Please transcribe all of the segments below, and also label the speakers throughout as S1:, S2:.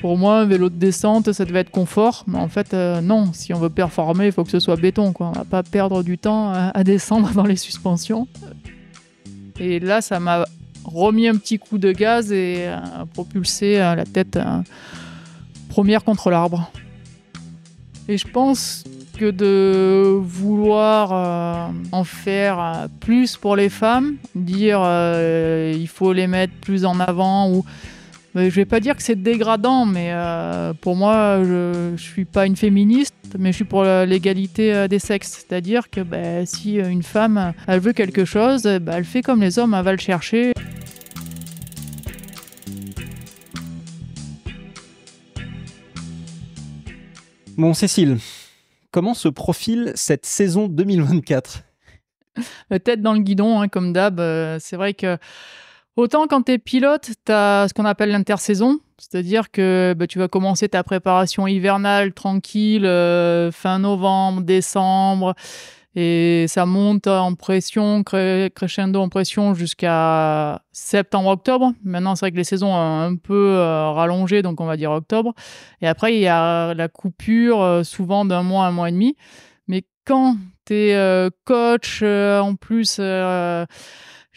S1: Pour moi, un vélo de descente, ça devait être confort. Mais en fait, euh, non. Si on veut performer, il faut que ce soit béton. Quoi. On va pas perdre du temps à, descendre dans les suspensions. Et là, ça m'a remis un petit coup de gaz et euh, propulsé euh, la tête première contre l'arbre. Et je pense que de vouloir en faire plus pour les femmes, dire il faut les mettre plus en avant ou je je vais pas dire que c'est dégradant, mais euh, pour moi, je, ne suis pas une féministe, mais je suis pour l'égalité euh, des sexes. C'est-à-dire que ben, si euh, une femme, elle veut quelque chose, eh ben, elle fait comme les hommes, elle va
S2: le chercher. Bon, Cécile, comment se profile cette saison 2024
S1: Tête dans le guidon, hein, comme d'hab. c'est vrai que Autant quand tu es pilote, tu as ce qu'on appelle l'intersaison, c'est-à-dire que bah, tu vas commencer ta préparation hivernale tranquille euh, fin novembre, décembre, et ça monte en pression, crescendo en pression jusqu'à septembre-octobre. Maintenant, c'est vrai que les saisons un peu euh, rallongées, donc on va dire octobre. Et après, il y a la coupure euh, souvent d'un mois, à un mois et demi. Mais quand tu es coach, en plus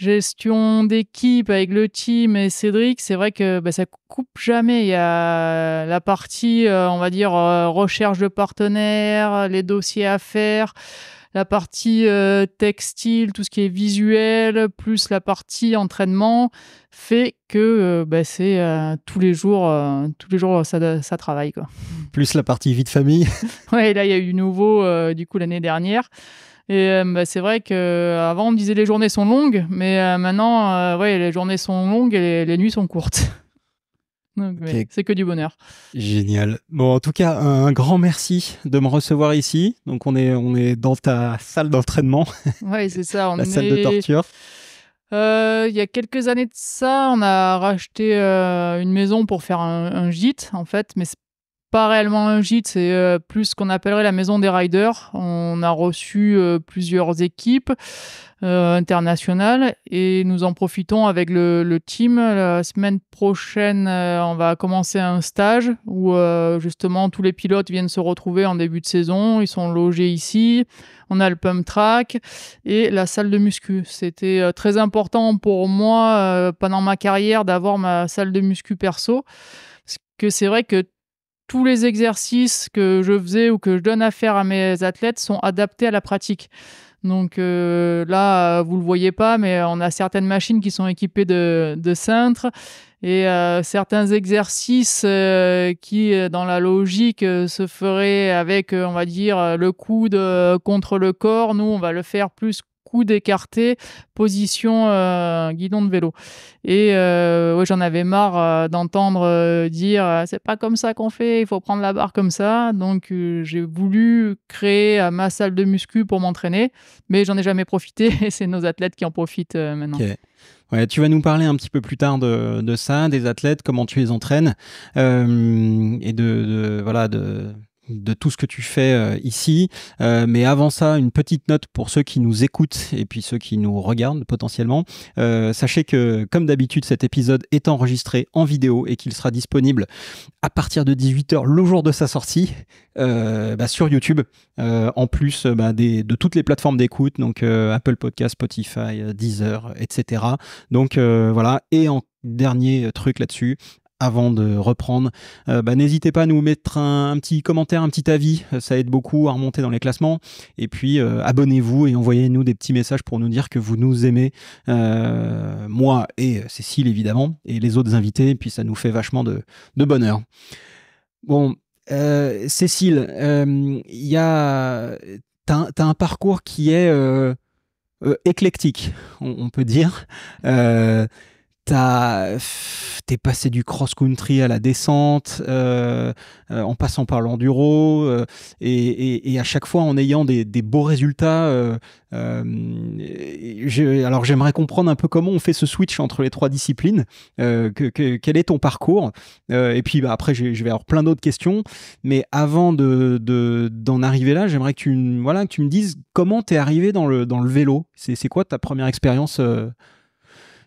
S1: gestion d'équipe avec le team et Cédric, c'est vrai que bah, ça coupe jamais. Il y a la partie, euh, on va dire, euh, recherche de partenaires, les dossiers à faire, la partie euh, textile, tout ce qui est visuel, plus la partie entraînement, fait que bah, c'est tous les jours, tous les jours ça, travaille. Quoi.
S2: Plus la partie vie de famille.
S1: ouais, là, il y a eu nouveau, du coup, l'année dernière. Et euh, bah, c'est vrai qu'avant, euh, on me disait les journées sont longues, mais euh, maintenant, ouais, les journées sont longues et les, nuits sont courtes. C'est que du bonheur.
S2: Génial. Bon, en tout cas, un grand merci de me recevoir ici. Donc, on est, on est dans ta salle d'entraînement.
S1: Oui, c'est ça. On La salle de torture. il y a quelques années de ça, on a racheté une maison pour faire un, un gîte, en fait, mais c'est pas réellement un gîte, c'est euh, plus ce qu'on appellerait la maison des riders. On a reçu euh, plusieurs équipes euh, internationales et nous en profitons avec le, team. La semaine prochaine, on va commencer un stage où justement tous les pilotes viennent se retrouver en début de saison. Ils sont logés ici. On a le pump track et la salle de muscu. C'était très important pour moi pendant ma carrière d'avoir ma salle de muscu perso. Parce que c'est vrai que tous les exercices que je faisais ou que je donne à faire à mes athlètes sont adaptés à la pratique. Donc euh, là, vous le voyez pas, mais on a certaines machines qui sont équipées de, cintres et euh, certains exercices euh, qui, dans la logique, se feraient avec, on va dire, le coude contre le corps. Nous, on va le faire plus d'écarter position euh, guidon de vélo. Et euh, j'en avais marre euh, d'entendre dire c'est pas comme ça qu'on fait, il faut prendre la barre comme ça. Donc j'ai voulu créer ma salle de muscu pour m'entraîner, mais j'en ai jamais profité et c'est nos athlètes qui en profitent maintenant.
S2: Ouais, tu vas nous parler un petit peu plus tard de, ça, des athlètes, comment tu les entraînes et de voilà de de tout ce que tu fais euh, ici. Euh, mais avant ça, une petite note pour ceux qui nous écoutent et puis ceux qui nous regardent potentiellement. Euh, sachez que, comme d'habitude, cet épisode est enregistré en vidéo et qu'il sera disponible à partir de 18h le jour de sa sortie bah, sur YouTube, en plus bah, de toutes les plateformes d'écoute, donc Apple Podcast, Spotify, Deezer, etc. Donc voilà, et en dernier truc là-dessus, avant de reprendre. Euh, bah, n'hésitez pas à nous mettre un, petit commentaire, un petit avis, euh, ça aide beaucoup à remonter dans les classements. Et puis euh, abonnez-vous et envoyez-nous des petits messages pour nous dire que vous nous aimez, moi et Cécile évidemment, et les autres invités, et puis ça nous fait vachement de, bonheur. Bon, Cécile, il y un parcours qui est éclectique, on, peut dire t'es passé du cross-country à la descente, euh, euh, en passant par l'enduro, euh, et, à chaque fois en ayant des, beaux résultats. alors j'aimerais comprendre un peu comment on fait ce switch entre les trois disciplines, que, quel est ton parcours, et puis bah, après je vais avoir plein d'autres questions, mais avant d'en de, arriver là, j'aimerais que, tu, voilà, tu me dises comment t'es arrivé dans le, dans le vélo, c'est quoi ta première expérience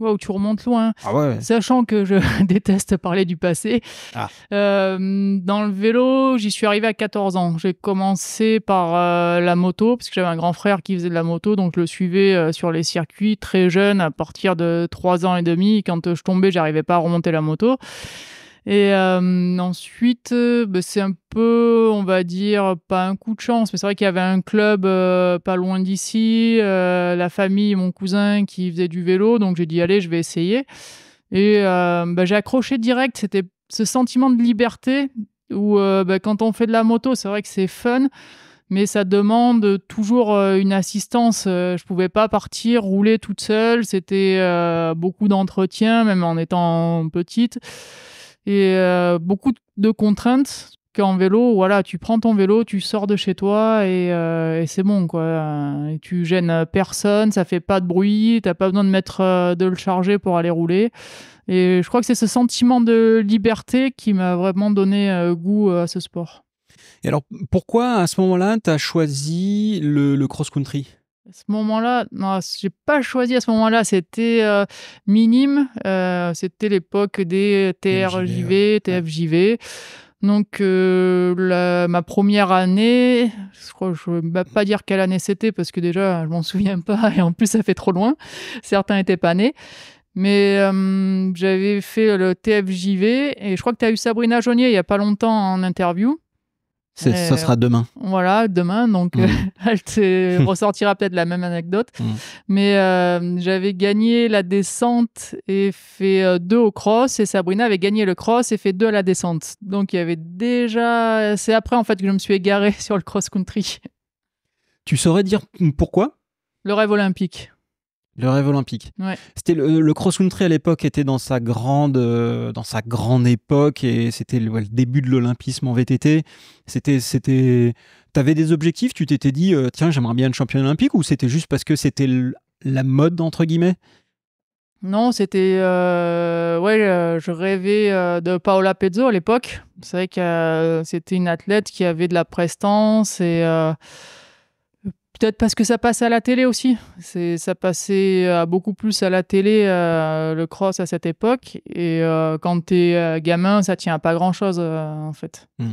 S1: où tu remontes loin. Ah Sachant que je déteste parler du passé. Ah. Euh, dans le vélo, j'y suis arrivé à 14 ans. J'ai commencé par euh, la moto, parce que j'avais un grand frère qui faisait de la moto, donc je le suivais euh, sur les circuits très jeune, à partir de 3 ans et demi. Quand je tombais, j'arrivais pas à remonter la moto. Et euh, ensuite, euh, bah, c'est un peu, on va dire, pas un coup de chance, mais c'est vrai qu'il y avait un club euh, pas loin d'ici, la famille, mon cousin qui faisait du vélo, donc j'ai dit allez, je vais essayer. Et bah, j'ai accroché direct, c'était ce sentiment de liberté où bah, quand on fait de la moto, c'est vrai que c'est fun. Mais ça demande toujours une assistance. Je pouvais pas partir rouler toute seule. C'était beaucoup d'entretien, même en étant petite et euh, beaucoup de contraintes qu'en vélo, voilà, tu prends ton vélo, tu sors de chez toi et, euh, c'est bon, quoi. Euh, et tu gênes personne, ça fait pas de bruit, t'as pas besoin de mettre de le charger pour aller rouler. Et je crois que c'est ce sentiment de liberté qui m'a vraiment donné goût à ce sport.
S2: Et alors, pourquoi à ce moment-là, tu as choisi le, le cross-country
S1: à ce moment-là, non, j'ai pas choisi à ce moment-là, c'était euh, minime. Euh, c'était l'époque des TRJV, TFJV. Donc, euh, ma première année, je crois, je ne vais pas dire quelle année c'était parce que déjà, je m'en souviens pas et en plus, ça fait trop loin. Certains n'étaient pas nés. Mais j'avais fait le TFJV et je crois que tu as eu Sabrina Jaunier il n'y a pas longtemps en interview
S2: ça sera demain.
S1: Voilà, demain. Donc, mm. euh, elle ressortira peut-être la même anecdote. Mm. Mais euh, j'avais gagné la descente et fait euh, deux au cross. Et Sabrina avait gagné le cross et fait deux à la descente. Donc, il y avait déjà. C'est après, en fait, que je me suis égaré sur le cross-country.
S2: Tu saurais dire pourquoi
S1: Le rêve olympique.
S2: Le rêve olympique. C'était le, cross-country à l'époque était dans sa grande euh, dans sa grande époque et c'était le, début de l'olympisme en VTT. C'était c'était t'avais des objectifs, tu t'étais dit euh, tiens j'aimerais bien être champion olympique ou c'était juste parce que c'était la mode entre guillemets.
S1: Non, c'était euh, ouais je rêvais de Paola Pezzo à l'époque. C'est vrai que c'était une athlète qui avait de la prestance et Peut-être parce que ça passe à la télé aussi. C'est, ça passait euh, beaucoup plus à la télé, euh, le cross à cette époque. Et euh, quand t'es es gamin, ça tient à pas grand-chose, en fait.
S2: Hmm.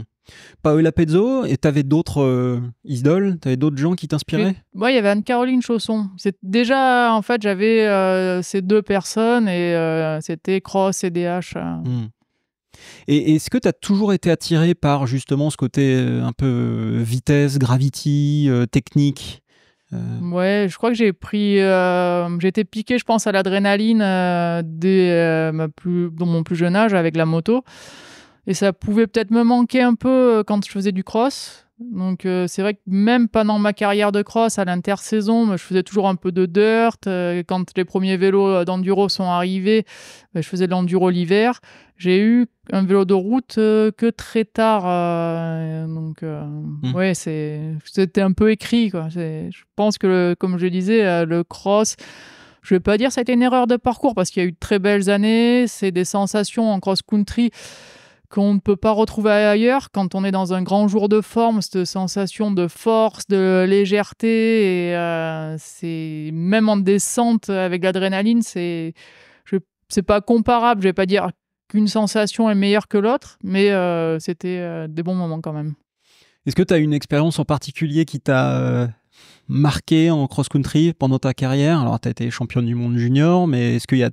S2: Paola Pezzo, et t'avais d'autres idoles T'avais d'autres gens qui t'inspiraient
S1: Moi, il y avait Anne-Caroline Chausson. déjà, en fait, j'avais ces deux personnes et c'était Cross et DH. Hmm.
S2: Et est-ce que tu as toujours été attiré par justement ce côté euh, un peu euh, vitesse, gravity, euh, technique
S1: Ouais, je crois que j'ai pris. été piqué, je pense, à l'adrénaline dès dans mon plus jeune âge avec la moto. Et ça pouvait peut-être me manquer un peu quand je faisais du cross. Donc euh, c'est vrai que même pendant ma carrière de cross, à l'intersaison, je faisais toujours un peu de dirt. Euh, quand les premiers vélos euh, d'enduro sont arrivés, ben, je faisais de l'enduro l'hiver. J'ai eu un vélo de route que très tard. donc mmh. ouais, c'était un peu écrit. Quoi. je pense que, comme je disais, le cross... Je ne vais pas dire que ça a une erreur de parcours parce qu'il y a eu de très belles années, c'est des sensations en cross-country qu'on ne peut pas retrouver ailleurs quand on est dans un grand jour de forme, cette sensation de force, de légèreté, et euh, c'est même en descente avec l'adrénaline, c'est c'est pas comparable. Je vais pas dire qu'une sensation est meilleure que l'autre, mais euh, c'était euh, des bons moments quand même.
S2: Est-ce que tu as une expérience en particulier qui t'a marqué en cross-country pendant ta carrière Alors, tu as été champion du monde junior, mais est-ce, qu'il y a...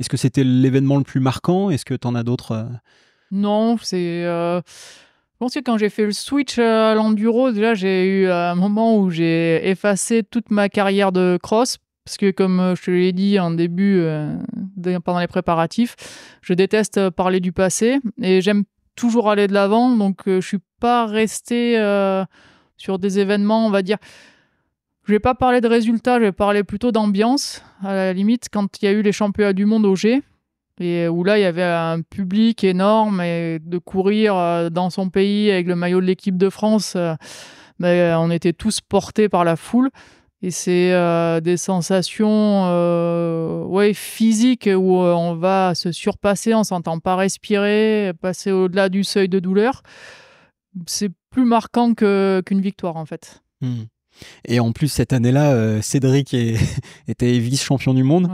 S2: est-ce que c'était l'événement le plus marquant Est-ce que tu en as d'autres
S1: non, c'est. Euh... Je pense que quand j'ai fait le switch euh, à l'enduro, déjà j'ai eu un moment où j'ai effacé toute ma carrière de cross parce que comme euh, je te l'ai dit en début, euh, pendant les préparatifs, je déteste parler du passé et j'aime toujours aller de l'avant, donc je je suis pas resté sur des événements, on va dire. Je vais pas parler de résultats, je vais parler plutôt d'ambiance. À la limite, quand il y a eu les championnats du monde au G, où là il y avait un public énorme et de courir euh, dans son pays avec le maillot de l'équipe de France, euh, ben, on était tous portés par la foule et c'est euh, des sensations ouais, physiques où on va se surpasser en s'entend pas respirer, passer au-delà du seuil de douleur. C'est plus marquant qu'une victoire en fait.
S2: Mmh. Et en plus, cette année-là, euh, Cédric était vice-champion du monde.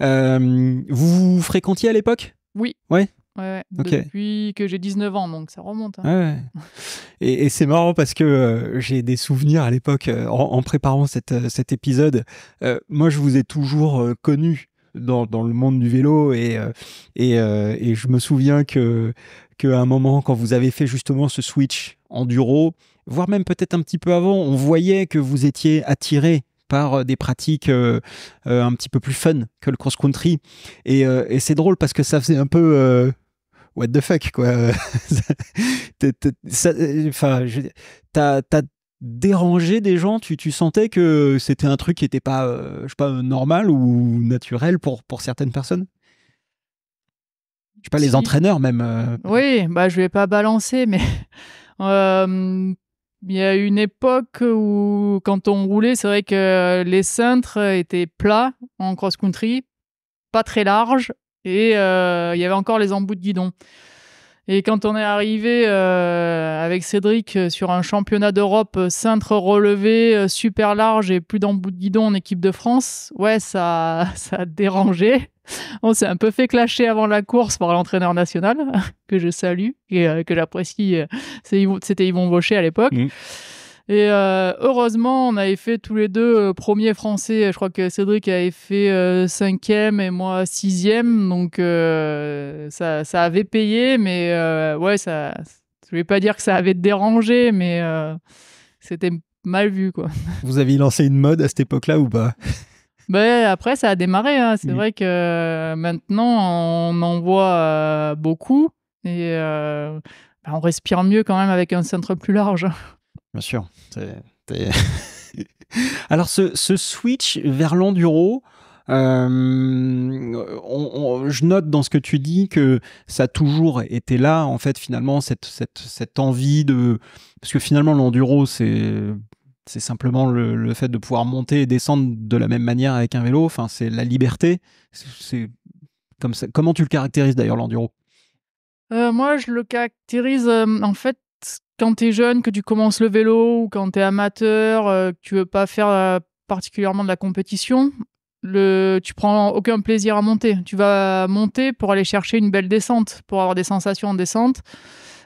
S2: Euh, vous, vous fréquentiez à l'époque Oui. Ouais.
S1: Depuis que j'ai 19 ans, donc ça remonte. Hein.
S2: Et, c'est marrant parce que euh, j'ai des souvenirs à l'époque, en, préparant cet épisode, moi je vous ai toujours connu dans, le monde du vélo et, et je me souviens que qu'à un moment, quand vous avez fait justement ce switch enduro, voire même peut-être un petit peu avant, on voyait que vous étiez attiré par euh, des pratiques euh, euh, un petit peu plus fun que le cross-country. Et, c'est drôle parce que ça faisait un peu what the fuck, quoi. Enfin, t'as dérangé des gens, tu, tu sentais que c'était un truc qui n'était pas, je pas, normal ou naturel pour, pour certaines personnes je sais pas, les entraîneurs même. Oui, bah, je vais pas
S1: balancer, mais Il y a une époque où, quand on roulait, c'est vrai que euh, les cintres euh, étaient plats en cross-country, pas très larges, et euh, il y avait encore les embouts de guidon. Et quand on est arrivé euh, avec Cédric euh, sur un championnat d'Europe euh, cintre relevé, super large et plus d'embout de guidon en équipe de France, ouais, ça, ça a dérangé. On s'est un peu fait clasher avant la course par l'entraîneur national, que je salue et que j'apprécie. C'était Yvon Vaucher à l'époque. Mmh. Et euh, heureusement, on avait fait tous les deux euh, premier français. Je crois que Cédric avait fait euh, cinquième et moi sixième. Donc ça, ça, avait payé, mais ouais, ça, je vais pas dire que ça avait dérangé, mais c'était mal vu. quoi.
S2: Vous aviez lancé une mode à cette époque-là ou pas
S1: ben, après, ça a démarré. Hein. C'est vrai que maintenant, on en voit beaucoup et ben, on respire mieux quand même avec un centre plus large
S2: bien sûr. Alors, ce, switch vers l'enduro, euh, je note dans ce que tu dis que ça a toujours été là, en fait, finalement, cette, cette, envie de. Parce que finalement, l'enduro, c'est. C'est simplement le, fait de pouvoir monter et descendre de la même manière avec un vélo. Enfin, c'est la liberté. C'est comme ça. Comment tu le caractérises d'ailleurs l'enduro
S1: euh, Moi, je le caractérise. Euh, en fait, quand tu es jeune, que tu commences le vélo ou quand tu es amateur, euh, que tu veux pas faire euh, particulièrement de la compétition, le, tu prends aucun plaisir à monter. Tu vas monter pour aller chercher une belle descente, pour avoir des sensations en descente.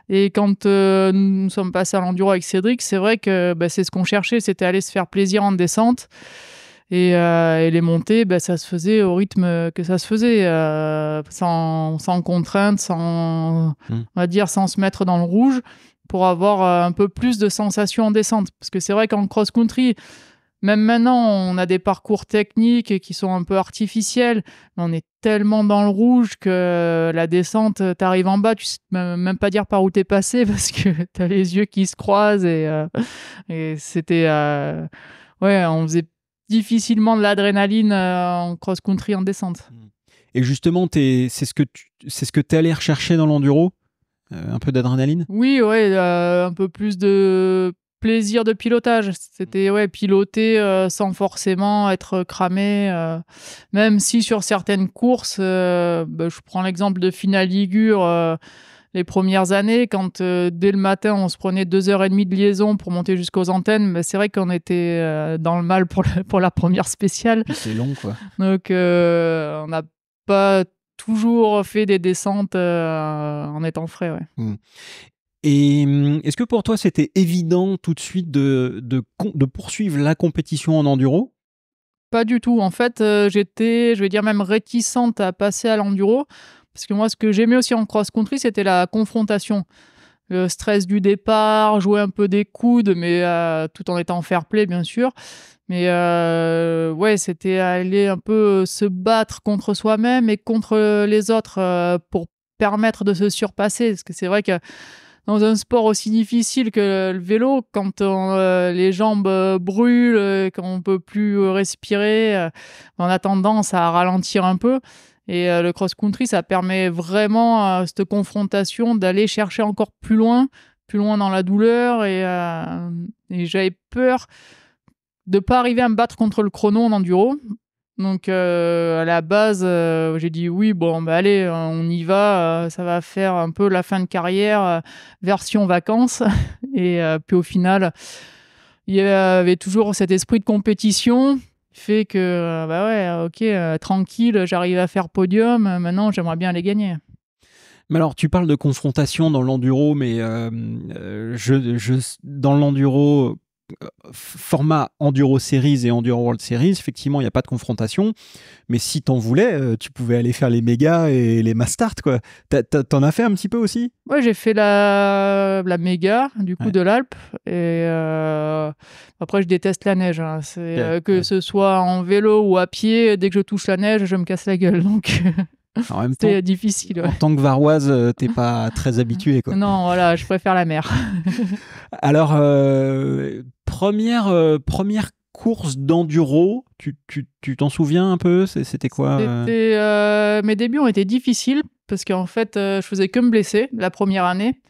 S1: Et quand euh, nous sommes passés à l'enduro avec Cédric, c'est vrai que bah, c'est ce qu'on cherchait, c'était aller se faire plaisir en descente. Et, les montées, bah, ça se faisait au rythme que ça se faisait, sans, contrainte, sans, hmm. dire, sans se mettre dans le rouge pour avoir euh, un peu plus de sensations en descente. Parce que c'est vrai qu'en cross-country, même maintenant, on a des parcours techniques qui sont un peu artificiels, on est tellement dans le rouge que la descente, euh, tu arrives en bas, tu sais même pas dire par où tu es passé parce que tu as les yeux qui se croisent et, euh, c'était. ouais, on faisait difficilement de l'adrénaline en cross-country en descente. Mmh.
S2: Et justement, c'est ce que tu ce rechercher dans l'enduro euh, un peu d'adrénaline
S1: Oui, ouais, euh, un peu plus de plaisir de pilotage. C'était ouais, piloter euh, sans forcément être cramé. même si sur certaines courses, bah, je prends l'exemple de Ligure, les premières années, quand dès le matin on se prenait deux heures et demie de liaison pour monter jusqu'aux antennes, bah, c'est vrai qu'on était dans le mal pour, pour la première spéciale. C'est long quoi. Donc on n'a pas toujours fait des descentes euh, en étant frais. Ouais. Mmh.
S2: Et mmh, est-ce que pour toi, c'était évident tout de suite de, de, poursuivre la compétition en enduro
S1: Pas du tout. En fait, euh, j'étais, je vais dire, même
S2: réticente
S1: à passer à l'enduro. Parce que moi, ce que j'aimais aussi en cross-country, c'était la confrontation. Le stress du départ, jouer un peu des coudes, mais euh, tout en étant fair-play, bien sûr. Mais euh, ouais, c'était aller un peu euh, se battre contre soi-même et contre euh, les autres pour permettre de se surpasser. Parce que c'est vrai que dans un sport aussi difficile que le vélo, quand les jambes brûlent, quand on peut plus respirer, on a tendance à ralentir un peu. Et le cross-country, ça permet vraiment cette confrontation d'aller chercher encore plus loin, plus loin dans la douleur. Et, et j'avais peur de pas arriver à me battre contre le chrono en enduro. Donc euh, à la base, euh, j'ai dit oui, bon, bah, allez, on y va, euh, ça va faire un peu la fin de carrière, version vacances. Et puis au final, il y avait toujours cet esprit de compétition fait que, bah ouais, ok, tranquille, j'arrive à faire podium, maintenant j'aimerais bien les gagner.
S2: Mais alors, tu parles de confrontation dans l'enduro, mais je, dans l'enduro, euh, format Enduro Series et Enduro World Series, effectivement, il n'y a pas de confrontation. Mais si t'en voulais, euh, tu pouvais aller faire les méga et les mastart, quoi. T'en as fait un petit peu aussi
S1: Ouais, j'ai fait la, la méga, du coup, de l'Alpe. Et euh, après, je déteste la neige. Hein. C'est, que ce soit en vélo ou à pied, dès que je touche la neige, je me casse la gueule. Donc. difficile. En
S2: tant que varoise, t'es pas très habitué. Quoi. Non,
S1: voilà, je préfère la mer.
S2: Alors, première, euh, première course d'enduro, tu, t'en souviens un peu C'était quoi euh?
S1: Euh, Mes débuts ont été difficiles parce qu'en fait, je faisais que me blesser la première année.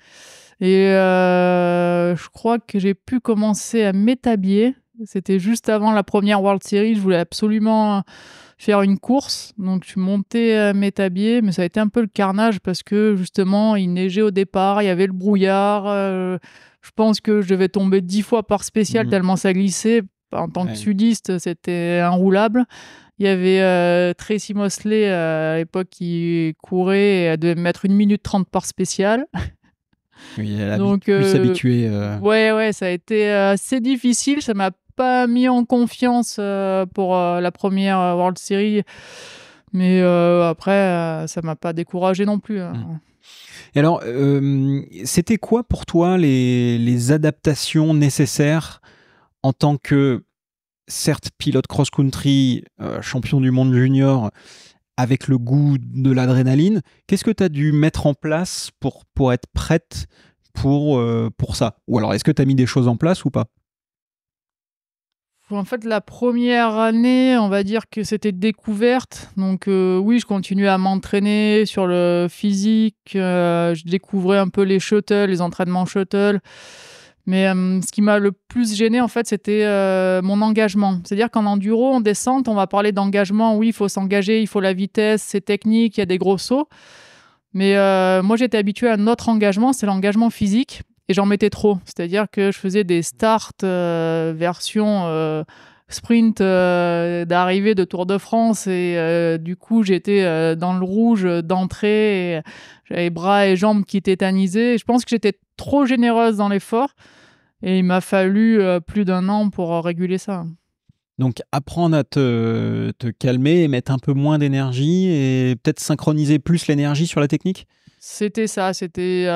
S1: Et je crois que j'ai pu commencer à m'établir. C'était juste avant la première World Series. Je voulais absolument faire une course. Donc, je montais monté à m'établir. mais ça a été un peu le carnage parce que justement, il neigeait au départ, il y avait le brouillard je pense que je devais tomber dix fois par spécial mhm. tellement ça glissait. En tant que sudiste, c'était inroulable. Il y avait euh, Tracy Mosley euh, à l'époque qui courait et elle devait mettre une minute trente par spécial.
S2: Oui, elle a Donc, plus euh, euh,
S1: Ouais, ouais, ça a été assez difficile. Ça m'a pas mis en confiance pour la première World Series. Mais après, ça m'a pas découragé non plus. Hein. Mm
S2: alors, euh, c'était quoi pour toi les, adaptations nécessaires en tant que, certes, pilote cross-country, euh, champion du monde junior, avec le goût de l'adrénaline Qu'est-ce que tu as dû mettre en place pour, pour être prête pour, euh, pour ça Ou alors, est-ce que tu as mis des choses en place ou pas
S1: en fait, la première année, on va dire que c'était découverte. Donc euh, oui, je continuais à m'entraîner sur le physique. Euh, je découvrais un peu les shuttles, les entraînements shuttle. Mais euh, ce qui m'a le plus gêné, en fait, c'était mon engagement. C'est-à-dire qu'en enduro, en descente, on va parler d'engagement. Oui, il faut s'engager, il faut la vitesse, c'est technique, il y a des gros sauts. Mais moi, j'étais habitué à un autre engagement, c'est l'engagement physique et j'en mettais trop. C'est-à-dire que je faisais des starts euh, version euh, sprint euh, d'arrivée de Tour de France et du coup j'étais dans le rouge d'entrée, j'avais bras et jambes qui tétanisaient. Je pense que j'étais trop généreuse dans l'effort et il m'a fallu plus d'un an pour réguler ça.
S2: Donc apprendre à te, te calmer et mettre un peu moins d'énergie et peut-être synchroniser plus l'énergie sur la technique
S1: C'était ça, c'était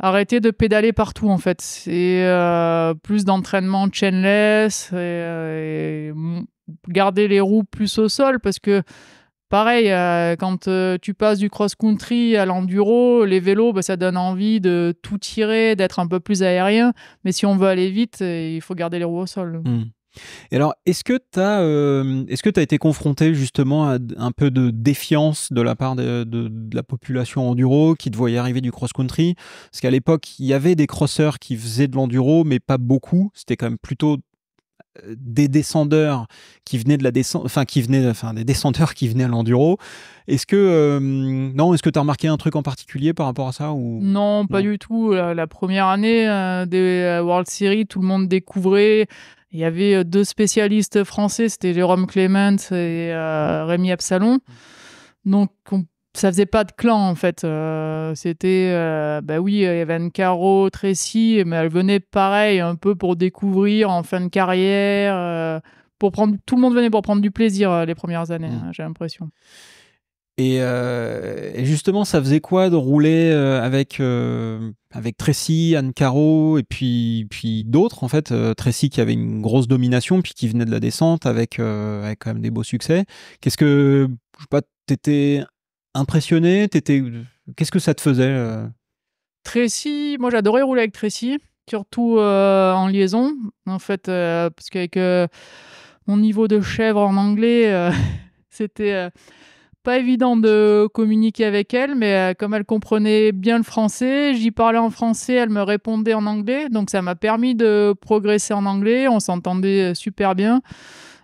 S1: arrêter de pédaler partout en fait. C'est euh, plus d'entraînement chainless et, euh, garder les roues plus au sol parce que pareil, euh, quand tu passes du cross-country à l'enduro, les vélos, bah, ça donne envie de tout tirer, d'être un peu plus aérien. Mais si on veut aller vite, il faut garder les roues au sol. Mmh.
S2: Et alors, est-ce que tu as, euh, est-ce que tu as été confronté justement à un peu de défiance de la part de, de la population enduro qui te voyait arriver du cross-country Parce qu'à l'époque, il y avait des crosseurs qui faisaient de l'enduro, mais pas beaucoup. C'était quand même plutôt euh, des descendeurs qui venaient de la descente, enfin qui venaient, enfin des descendeurs qui venaient à l'enduro. Est-ce que euh, non, est-ce que tu as remarqué un truc en particulier par rapport à ça ou
S1: non, pas du tout. La, première année euh, des World Series, tout le monde découvrait. Il y avait deux spécialistes français, c'était Jérôme clements et Rémy Absalon. Mmh. Donc on ça faisait pas de clan en fait. Euh, c'était, euh, bah oui, euh, Anne Caro, Tracy, mais elle venait pareil, un peu pour découvrir en fin de carrière, euh, pour prendre, tout le monde venait pour prendre du plaisir les premières années, mmh. hein, j'ai l'impression.
S2: Et, justement, ça faisait quoi de rouler avec avec Tracy, Anne Caro et puis puis d'autres en fait. Tracy qui avait une grosse domination puis qui venait de la descente avec avec quand même des beaux succès. Qu'est-ce que je sais pas, t'étais impressionné T'étais... Qu'est-ce que ça te faisait euh? Tracy,
S1: moi j'adorais rouler avec Tracy, surtout euh, en liaison, en fait, euh, parce qu'avec mon niveau de chèvre en anglais, c'était pas évident de communiquer avec elle, mais comme elle comprenait bien le français, j'y parlais en français, elle me répondait en anglais, donc ça m'a permis de progresser en anglais, on s'entendait super bien,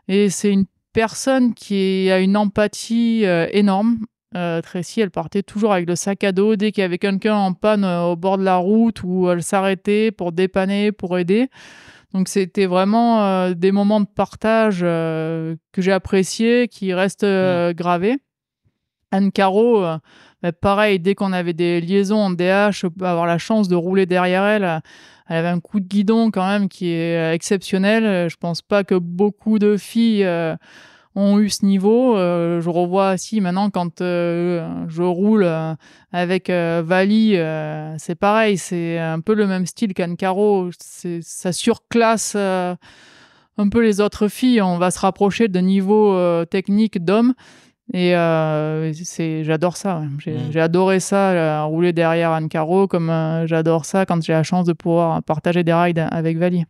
S1: et c'est une personne qui a une empathie énorme. Euh, Tracy, elle partait toujours avec le sac à dos. Dès qu'il y avait quelqu'un en panne euh, au bord de la route, où elle s'arrêtait pour dépanner, pour aider. Donc c'était vraiment euh, des moments de partage que j'ai appréciés, qui restent mm. gravés. Anne Caro, bah, pareil, dès qu'on avait des liaisons en DH, avoir la chance de rouler derrière elle, elle avait un coup de guidon quand même qui est exceptionnel. Je pense pas que beaucoup de filles ont eu ce niveau. Euh, je revois si maintenant quand euh, je roule euh, avec Vali, c'est pareil, c'est un peu le même style qu'Anne caro ça surclasse un peu les autres filles. On va se rapprocher de niveau technique d'homme. Et c'est, j'adore ça. Mm. J'ai, adoré ça, rouler derrière Anne Caro, comme j'adore ça quand j'ai la chance de pouvoir partager des rides avec Vali.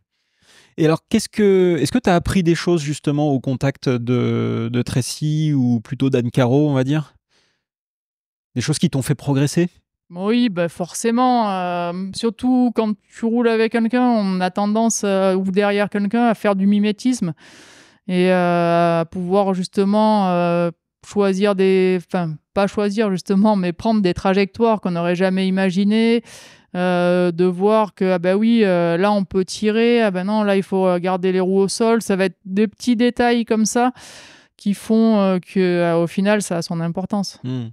S2: Et alors, qu'est-ce que, est-ce que tu as appris des choses justement au contact de, Tracy ou plutôt d'Anne Caro, on va dire Des choses qui t'ont fait progresser
S1: oui, bah forcément. Euh, surtout quand tu roules avec quelqu'un, on a tendance, euh, ou derrière quelqu'un, à faire du mimétisme et euh, à pouvoir justement choisir des. Enfin, pas choisir justement, mais prendre des trajectoires qu'on n'aurait jamais imaginées, euh, de voir que ah bah oui, euh, là on peut tirer, ah bah non, là il faut euh, garder les roues au sol. Ça va être des petits détails comme ça qui font que au final ça a son
S2: importance. Hmm.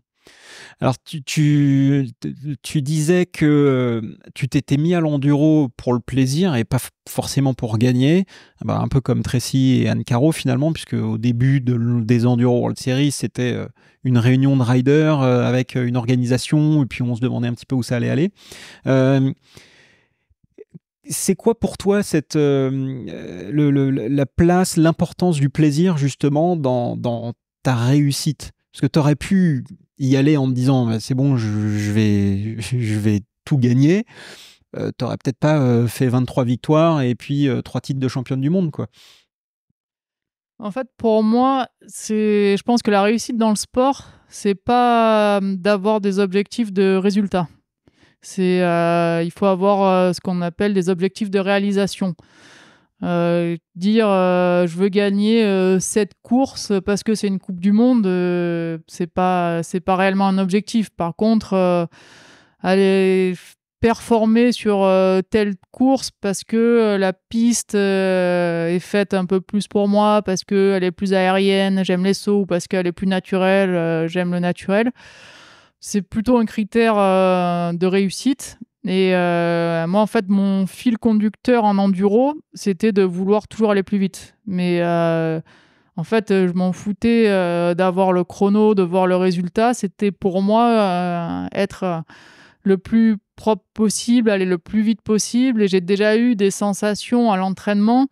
S2: Alors, tu, tu, disais que euh, tu t'étais mis à l'enduro pour le plaisir et pas forcément pour gagner, ah bah, un peu comme Tracy et Anne Caro finalement, puisque au début des Enduro World Series, c'était euh, une réunion de riders euh, avec une organisation, et puis on se demandait un petit peu où ça allait aller. c'est quoi pour toi cette, la place, l'importance du plaisir justement dans, dans ta réussite parce que tu aurais pu y aller en me disant bah, c'est bon, je, vais, je vais tout gagner, euh, t'aurais peut-être pas euh, fait 23 victoires et puis euh, trois 3 titres de championne du monde, quoi.
S1: En fait, pour moi, c'est, je pense que la réussite dans le sport, c'est pas d'avoir des objectifs de résultat. C'est, il faut avoir ce qu'on appelle des objectifs de réalisation. Euh, dire euh, je veux gagner euh, cette course parce que c'est une Coupe du Monde, c'est pas c'est pas réellement un objectif. Par contre, aller performer sur telle course parce que la piste est faite un peu plus pour moi, parce qu'elle est plus aérienne, j'aime les sauts, ou parce qu'elle est plus naturelle, j'aime le naturel. C'est plutôt un critère de réussite, et euh, moi, en fait, mon fil conducteur en enduro, c'était de vouloir toujours aller plus vite. Mais euh, en fait, je m'en foutais euh, d'avoir le chrono, de voir le résultat. C'était pour moi être le plus propre possible, aller le plus vite possible. Et j'ai déjà eu des sensations à l'entraînement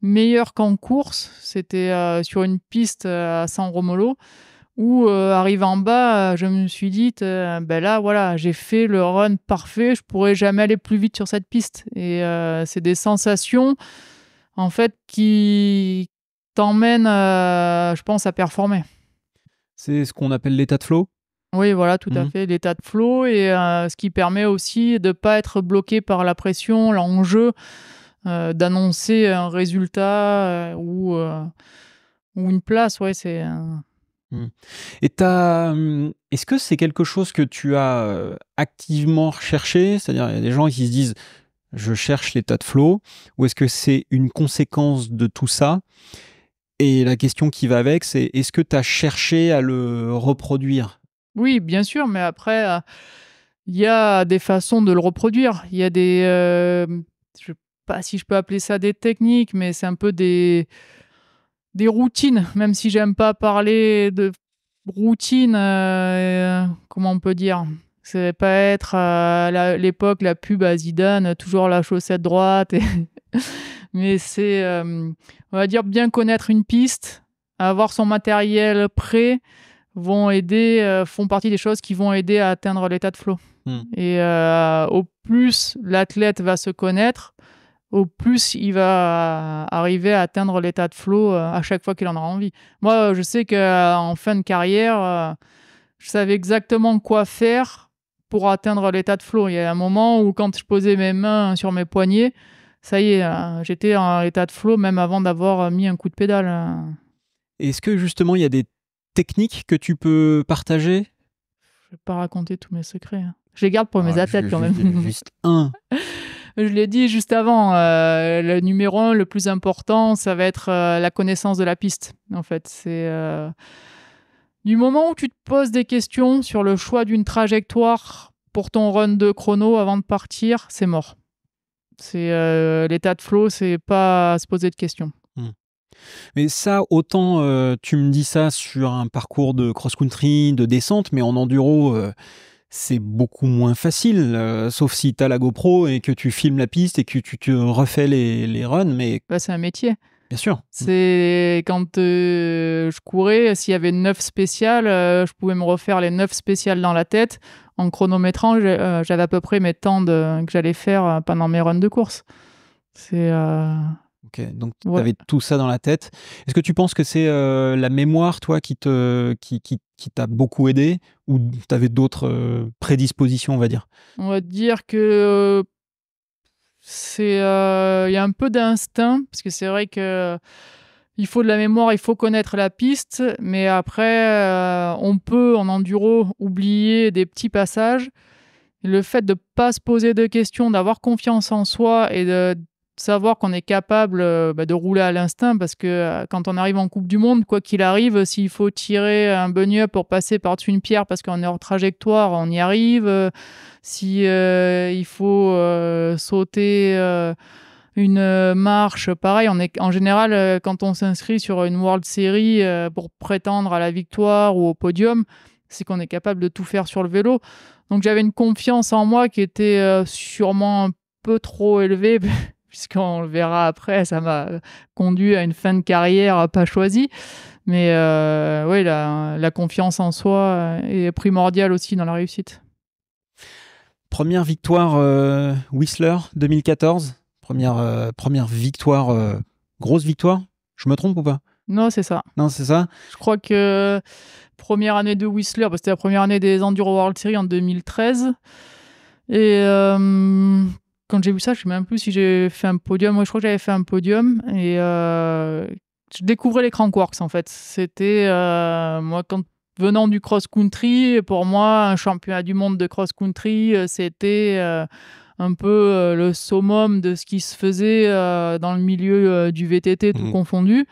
S1: meilleures qu'en course. C'était sur une piste à San Romolo. Où, euh, arrive en bas, euh, je me suis dit, euh, ben là, voilà, j'ai fait le run parfait, je pourrais jamais aller plus vite sur cette piste. Et c'est des sensations, en fait, qui t'emmènent, je pense, à performer.
S2: C'est ce qu'on appelle l'état de flow
S1: oui, voilà, tout à mhm. fait, l'état de flow et ce qui permet aussi de ne pas être bloqué par la pression, l'enjeu, d'annoncer un résultat ou, ou une place. Ouais, c'est
S2: Mmh. Et mmh, est-ce que c'est quelque chose que tu as euh, activement recherché C'est-à-dire, il y a des gens qui se disent je cherche l'état de flow, ou est-ce que c'est une conséquence de tout ça Et la question qui va avec, c'est est-ce que tu as cherché à le reproduire
S1: Oui, bien sûr, mais après, euh, il y a des façons de le reproduire. Il y a des. Euh, je ne sais pas si je peux appeler ça des techniques, mais c'est un peu des des routines, même si j'aime pas parler de routine, euh, comment on peut dire C'est pas être à euh, l'époque la pub à Zidane, toujours la chaussette droite. Mais c'est, euh, on va dire, bien connaître une piste, avoir son matériel prêt, vont aider, font partie des choses qui vont aider à atteindre l'état de flow. Hmm. Et au plus l'athlète va se connaître, au plus il va arriver à atteindre l'état de flow euh, à chaque fois qu'il en aura envie. Moi, je sais qu'en euh, fin de carrière, euh, je savais exactement quoi faire pour atteindre l'état de flow. Il y a un moment où quand je posais mes mains sur mes poignets, ça y est, j'étais en état de flow même avant d'avoir mis un coup de pédale.
S2: Est-ce que justement il y a des techniques que tu peux partager
S1: Je vais pas raconter tous mes secrets. Hein. Je les garde pour mes ah, athlètes quand même. Juste un. Je l'ai dit juste avant, euh, le numéro un, le plus important, ça va être euh, la connaissance de la piste. En fait, c'est euh, du moment où tu te poses des questions sur le choix d'une trajectoire pour ton run de chrono avant de partir, c'est mort. C'est l'état de flow, c'est pas se poser de questions.
S2: Hmm. Mais ça, autant tu me dis ça sur un parcours de cross-country, de descente, mais en enduro c'est beaucoup moins facile, euh, sauf si tu as la GoPro et que tu filmes la piste et que tu te refais les, les runs. Mais...
S1: Bah, c'est un métier. Bien sûr. C'est quand euh, je courais, s'il y avait neuf spéciales, euh, je pouvais me refaire les neuf spéciales dans la tête. En chronométrant, j'avais à peu près mes temps que j'allais faire pendant mes runs de course. C'est
S2: donc tu avais tout ça dans la tête. Est-ce que tu penses que c'est euh, la mémoire, toi, qui t'a beaucoup aidé ou tu avais d'autres euh, prédispositions, on va dire
S1: On va dire que euh, c'est. Il y a un peu d'instinct, parce que c'est vrai que. Il faut de la mémoire, il faut connaître la piste, mais après, on peut en enduro oublier des petits passages. Le fait de ne pas se poser de questions, d'avoir confiance en soi et de savoir qu'on est capable euh, bah, de rouler à l'instinct parce que euh, quand on arrive en Coupe du Monde, quoi qu'il arrive, s'il faut tirer un bunny pour passer par-dessus une pierre parce qu'on est hors trajectoire, on y arrive. Si euh, il faut sauter une marche, pareil, on est en général quand on s'inscrit sur une World Series pour prétendre à la victoire ou au podium, c'est qu'on est capable de tout faire sur le vélo. Donc j'avais une confiance en moi qui était sûrement un peu trop élevée puisqu'on le verra après, ça m'a conduit à une fin de carrière pas choisie. Mais euh, oui, la, confiance en soi est primordiale aussi dans la réussite.
S2: Première victoire euh, Whistler 2014, première, euh, première victoire, grosse victoire, je me trompe ou pas
S1: Non, c'est ça. Non, c'est ça. Je crois que première année de Whistler, c'était la première année des Enduro World Series en 2013. Et quand j'ai vu ça, je ne sais même plus si j'ai fait un podium. Moi, je crois que j'avais fait un podium et euh, je découvrais les Quarks en fait. C'était euh, moi quand venant du cross-country, pour moi, un championnat du monde de cross-country, euh, c'était un peu le summum de ce qui se faisait dans le milieu du VTT tout mmh. confondu.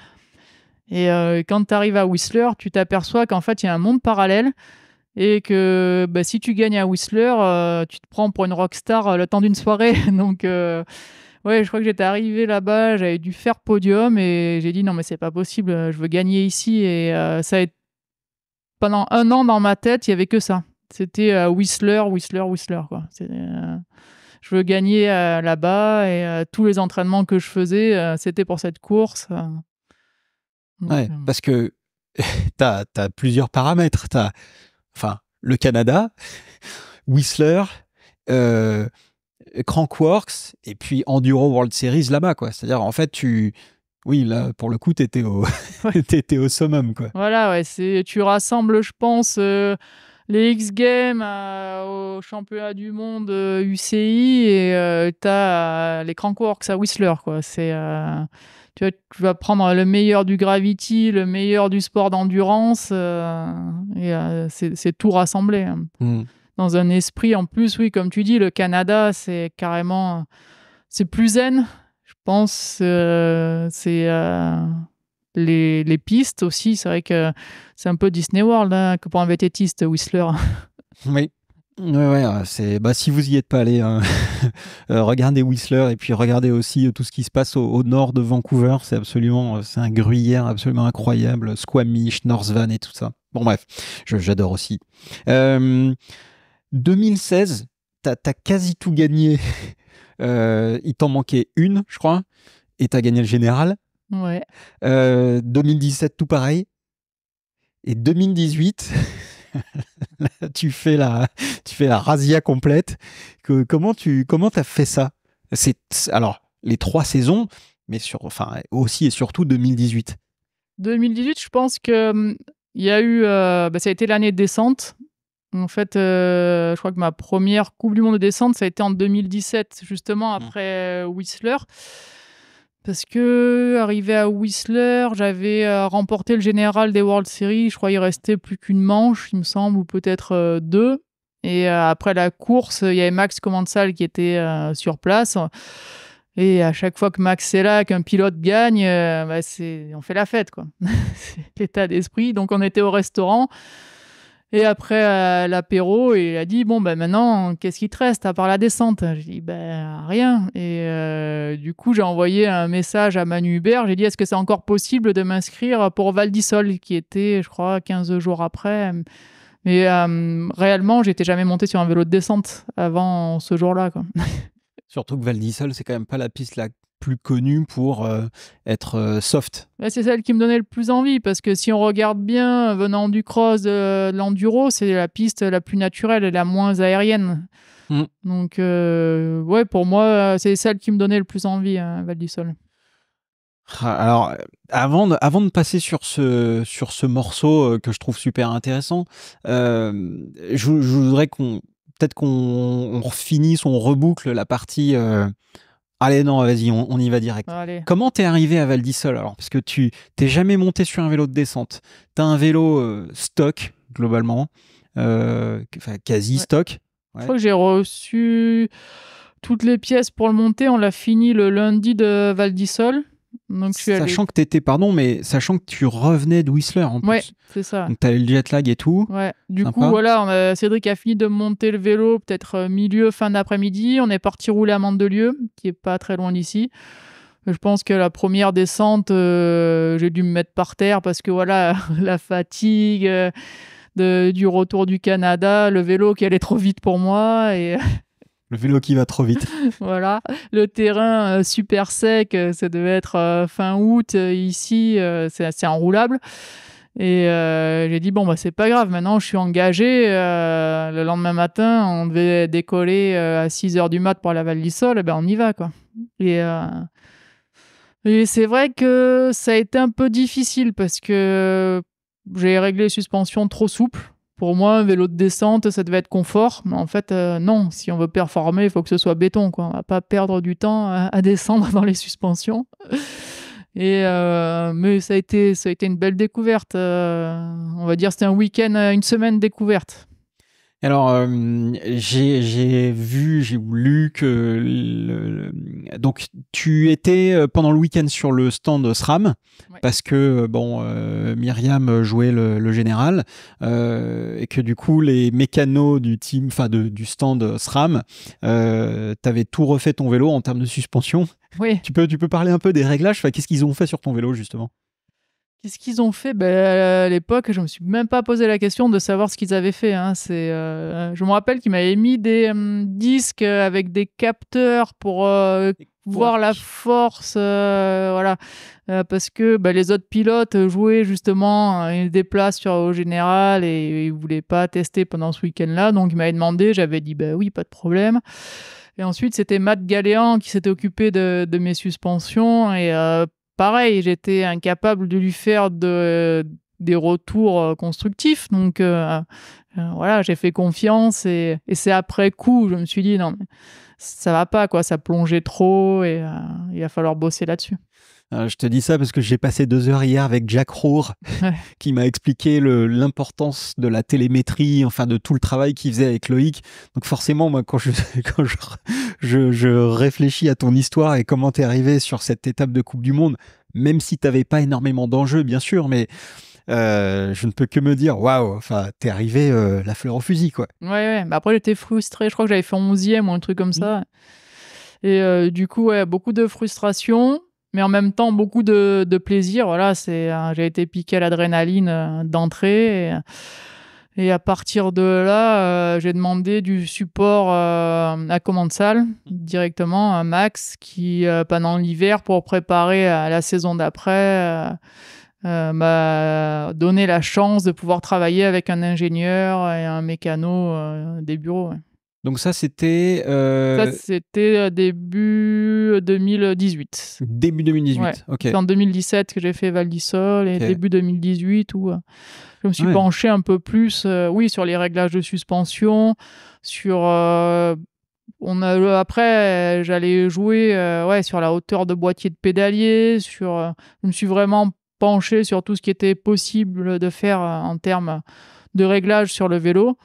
S1: Et quand tu arrives à Whistler, tu t'aperçois qu'en fait, il y a un monde parallèle et que bah, si tu gagnes à Whistler, euh, tu te prends pour une rockstar euh, le temps d'une soirée. Donc, euh, ouais, je crois que j'étais arrivé là-bas, j'avais dû faire podium et j'ai dit non, mais c'est pas possible, je veux gagner ici. Et ça a été... pendant un an dans ma tête, il y avait que ça. C'était Whistler, Whistler, Whistler. Quoi. je veux gagner là-bas et tous les entraînements que je faisais, c'était pour cette course.
S2: ouais, parce que tu as, plusieurs paramètres. Tu enfin le Canada, Whistler, euh, Crankworks et puis Enduro World Series là-bas quoi. C'est-à-dire en fait tu oui, là, pour le coup, t'étais au, étais au summum, quoi.
S1: Voilà, ouais, c'est, tu rassembles, je pense, euh, les X Games euh, au championnat du monde UCI euh, et t'as les Crankworks à Whistler, quoi. C'est, tu, vas prendre le meilleur du gravity, le meilleur du sport d'endurance, euh, et euh, c'est tout rassemblé. Hein. Hmm. Dans un esprit, en plus, oui, comme tu dis, le Canada, c'est carrément. C'est plus zen, je pense. que euh, c'est. Les, les, pistes aussi, c'est vrai que c'est un peu Disney World hein, que pour un vététiste Whistler.
S2: Oui. Ouais, ouais euh, c'est bah si vous y êtes pas allé, hein, euh, regardez Whistler et puis regardez aussi euh, tout ce qui se passe au, nord de Vancouver. C'est absolument, c'est un gruyère absolument incroyable, Squamish, North Van et tout ça. Bon bref, j'adore aussi. 2016, t'as as quasi tout gagné. il t'en manquait une, je crois, et t'as gagné le général. Ouais. 2017, tout pareil. Et 2018. tu fais la, tu fais la razzia complète. comment tu, comment t'as fait ça C'est alors les trois saisons, mais sur, enfin aussi et surtout 2018.
S1: 2018, je pense que hum, il y a eu, euh, bah, ça a été l'année de descente. En fait, euh, je crois que ma première Coupe du Monde de descente, ça a été en 2017, justement mmh. après euh, Whistler. Parce que, arrivé à Whistler, j'avais euh, remporté le général des World Series. Je crois qu'il restait plus qu'une manche, il me semble, ou peut-être euh, deux. Et euh, après la course, il y avait Max Commensal qui était sur place. Et à chaque fois que Max est là, qu'un pilote gagne, bah, c'est, on fait la fête, quoi. c'est l'état d'esprit. Donc on était au restaurant. Et après l'apéro, il a dit Bon, ben maintenant, qu'est-ce qui te reste à part la descente J'ai dit Ben rien. Et euh, du coup, j'ai envoyé un message à Manu Hubert. J'ai dit Est-ce que c'est encore possible de m'inscrire pour Val d'Isol, qui était, je crois, 15 jours après Mais euh, réellement, j'étais jamais monté sur un vélo de descente avant ce jour-là.
S2: Surtout que Val d'Isol, c'est quand même pas la piste la plus connue pour euh, être euh, soft.
S1: Bah, c'est celle qui me donnait le plus envie parce que si on regarde bien, euh, venant du cross, de, l'enduro, c'est la piste la plus naturelle et la moins aérienne. Mm. Donc, ouais, pour moi, c'est celle qui me donnait le plus envie, hein, Val du Sol.
S2: Ah, alors, avant de, avant de passer sur ce, sur ce morceau que je trouve super intéressant, je, voudrais qu'on peut-être qu'on finisse, on reboucle la partie Allez, non, vas-y, on, y va direct. Comment t'es arrivé à Val d'Isol alors Parce que tu t'es jamais monté sur un vélo de descente. T'as un vélo euh, stock, globalement, euh, enfin quasi stock. Je crois que
S1: j'ai reçu toutes les pièces pour le monter. On l'a fini le lundi de Val sachant que
S2: que t'étais, pardon, mais sachant que tu revenais de Whistler en
S1: plus. c'est ça. Donc
S2: le jet lag et tout.
S1: Ouais. Du coup, voilà, a... Cédric a fini de monter le vélo, peut-être euh, milieu, fin d'après-midi. On est parti rouler à Mont-de-Lieu, qui est pas très loin d'ici. Je pense que la première descente, euh, j'ai dû me mettre par terre parce que voilà, la fatigue. Euh, de, du retour du Canada, le vélo qui allait trop vite pour moi et
S2: Le vélo qui va trop vite.
S1: voilà. Le terrain euh, super sec, euh, ça devait être euh, fin août ici, c'est assez enroulable. Et j'ai dit, bon, bah, c'est pas grave, maintenant je suis engagé. le lendemain matin, on devait décoller à 6 h du mat pour la Val et eh ben, on y va. quoi. Et, et c'est vrai que ça a été un peu difficile parce que j'ai réglé les suspensions trop souples pour moi, un vélo de descente, ça devait être confort. Mais en fait, euh, non. Si on veut performer, il faut que ce soit béton. Quoi. On va pas perdre du temps à, descendre dans les suspensions. Et euh, mais ça a été, ça a été une belle découverte. Euh, on va dire, c'était un week-end, une semaine découverte.
S2: Alors, euh, j'ai vu, j'ai lu que... donc, tu étais euh, pendant le week-end sur le stand SRAM, parce que, euh, bon, Myriam jouait le, général, et que du coup, les mécanos du team, enfin, du stand SRAM, t'avais tout refait ton vélo en termes de suspension. Oui. Tu peux, tu peux parler un peu des réglages, qu'est-ce qu'ils ont fait sur ton vélo, justement
S1: Qu'est-ce qu'ils ont fait ben, À l'époque, je me suis même pas posé la question de savoir ce qu'ils avaient fait. Hein. C'est, euh, je me rappelle qu'ils m'avaient mis des euh, disques avec des capteurs pour euh, voir la force, voilà, parce que ben, les autres pilotes jouaient justement des places sur au général et, ils ne voulaient pas tester pendant ce week-end-là, donc ils m'avaient demandé. J'avais dit ben oui, pas de problème. Et ensuite, c'était Matt Galéan qui s'était occupé de, de mes suspensions et pareil, j'étais incapable de lui faire des retours euh, constructifs. Donc euh, euh, voilà, j'ai fait confiance et, c'est après coup, je me suis dit non, ça va pas quoi, ça
S2: plongeait trop et il va falloir bosser là-dessus. Euh, je te dis ça parce que j'ai passé deux heures hier avec Jack Rohr, qui m'a expliqué l'importance de la télémétrie, enfin de tout le travail qu'il faisait avec Loïc. Donc forcément, moi, quand je, réfléchis à ton histoire et comment t'es arrivé sur cette étape de Coupe du Monde, même si t'avais pas énormément d'enjeux, bien sûr, mais... Euh, je ne peux que me dire waouh, enfin, t'es arrivé euh, la fleur au fusil, quoi.
S1: Ouais, ouais. Bah, après, j'étais frustré. Je crois que j'avais fait 11e ou un truc comme mmh. ça. Et du coup, beaucoup de frustration mais en même temps beaucoup de, plaisir. Voilà, euh, j'ai été piqué à l'adrénaline euh, d'entrée. Et, à partir de là, euh, j'ai demandé du support à commande salle directement à Max qui pendant l'hiver pour préparer à la saison d'après. m'a donné la chance de pouvoir travailler avec un ingénieur et un mécano des bureaux.
S2: Donc ça, c'était... Euh, ça,
S1: c'était euh, début 2018.
S2: Euh, début 2018, ok. C'est en
S1: 2017 que j'ai fait Val et début 2018 où je me suis penché un peu plus, oui, sur les réglages de suspension, sur... on a, après, j'allais jouer ouais, sur la hauteur de boîtier de pédalier, sur, je me suis vraiment penché sur tout ce qui était possible de faire en termes de réglages sur le vélo.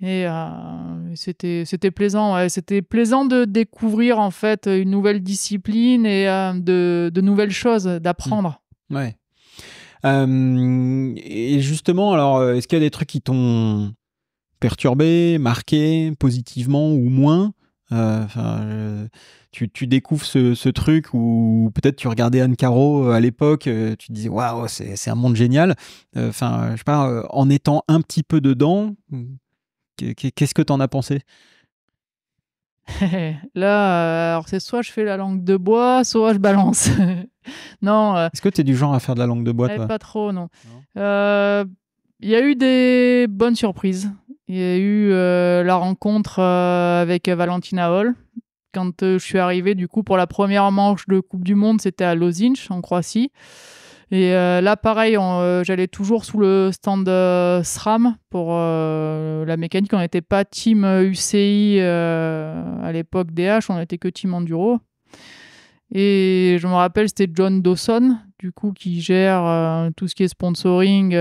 S1: Et euh, c'était, c'était plaisant. C'était plaisant de découvrir en fait une nouvelle discipline et euh, de, de, nouvelles choses, mmh. d'apprendre.
S2: Ouais. et justement, alors, euh, est-ce qu'il y a des trucs qui t'ont perturbé, marqué, positivement ou moins enfin tu, tu, découvres ce, ce truc ou peut-être tu regardais Anne Caro à l'époque, tu te disais waouh, c'est, un monde génial. Enfin, je sais pas, en étant un petit peu dedans, Qu'est-ce que tu en as pensé Là,
S1: euh, alors c'est soit je fais la langue de bois, soit je balance.
S2: non. Euh, Est-ce que tu es du genre à faire de la langue de bois eh, toi Pas
S1: trop, non. Euh, il y a eu des bonnes surprises. Il y a eu la rencontre avec Valentina Hall. Quand je suis arrivé, du coup, pour la première manche de Coupe du Monde, c'était à Losinch, en Croatie. Et euh, là, pareil, euh, j'allais toujours sous le stand euh, SRAM pour la mécanique. On n'était pas team UCI à l'époque DH, on n'était que team enduro. Et je me rappelle, c'était John Dawson, du coup, qui gère tout ce qui est sponsoring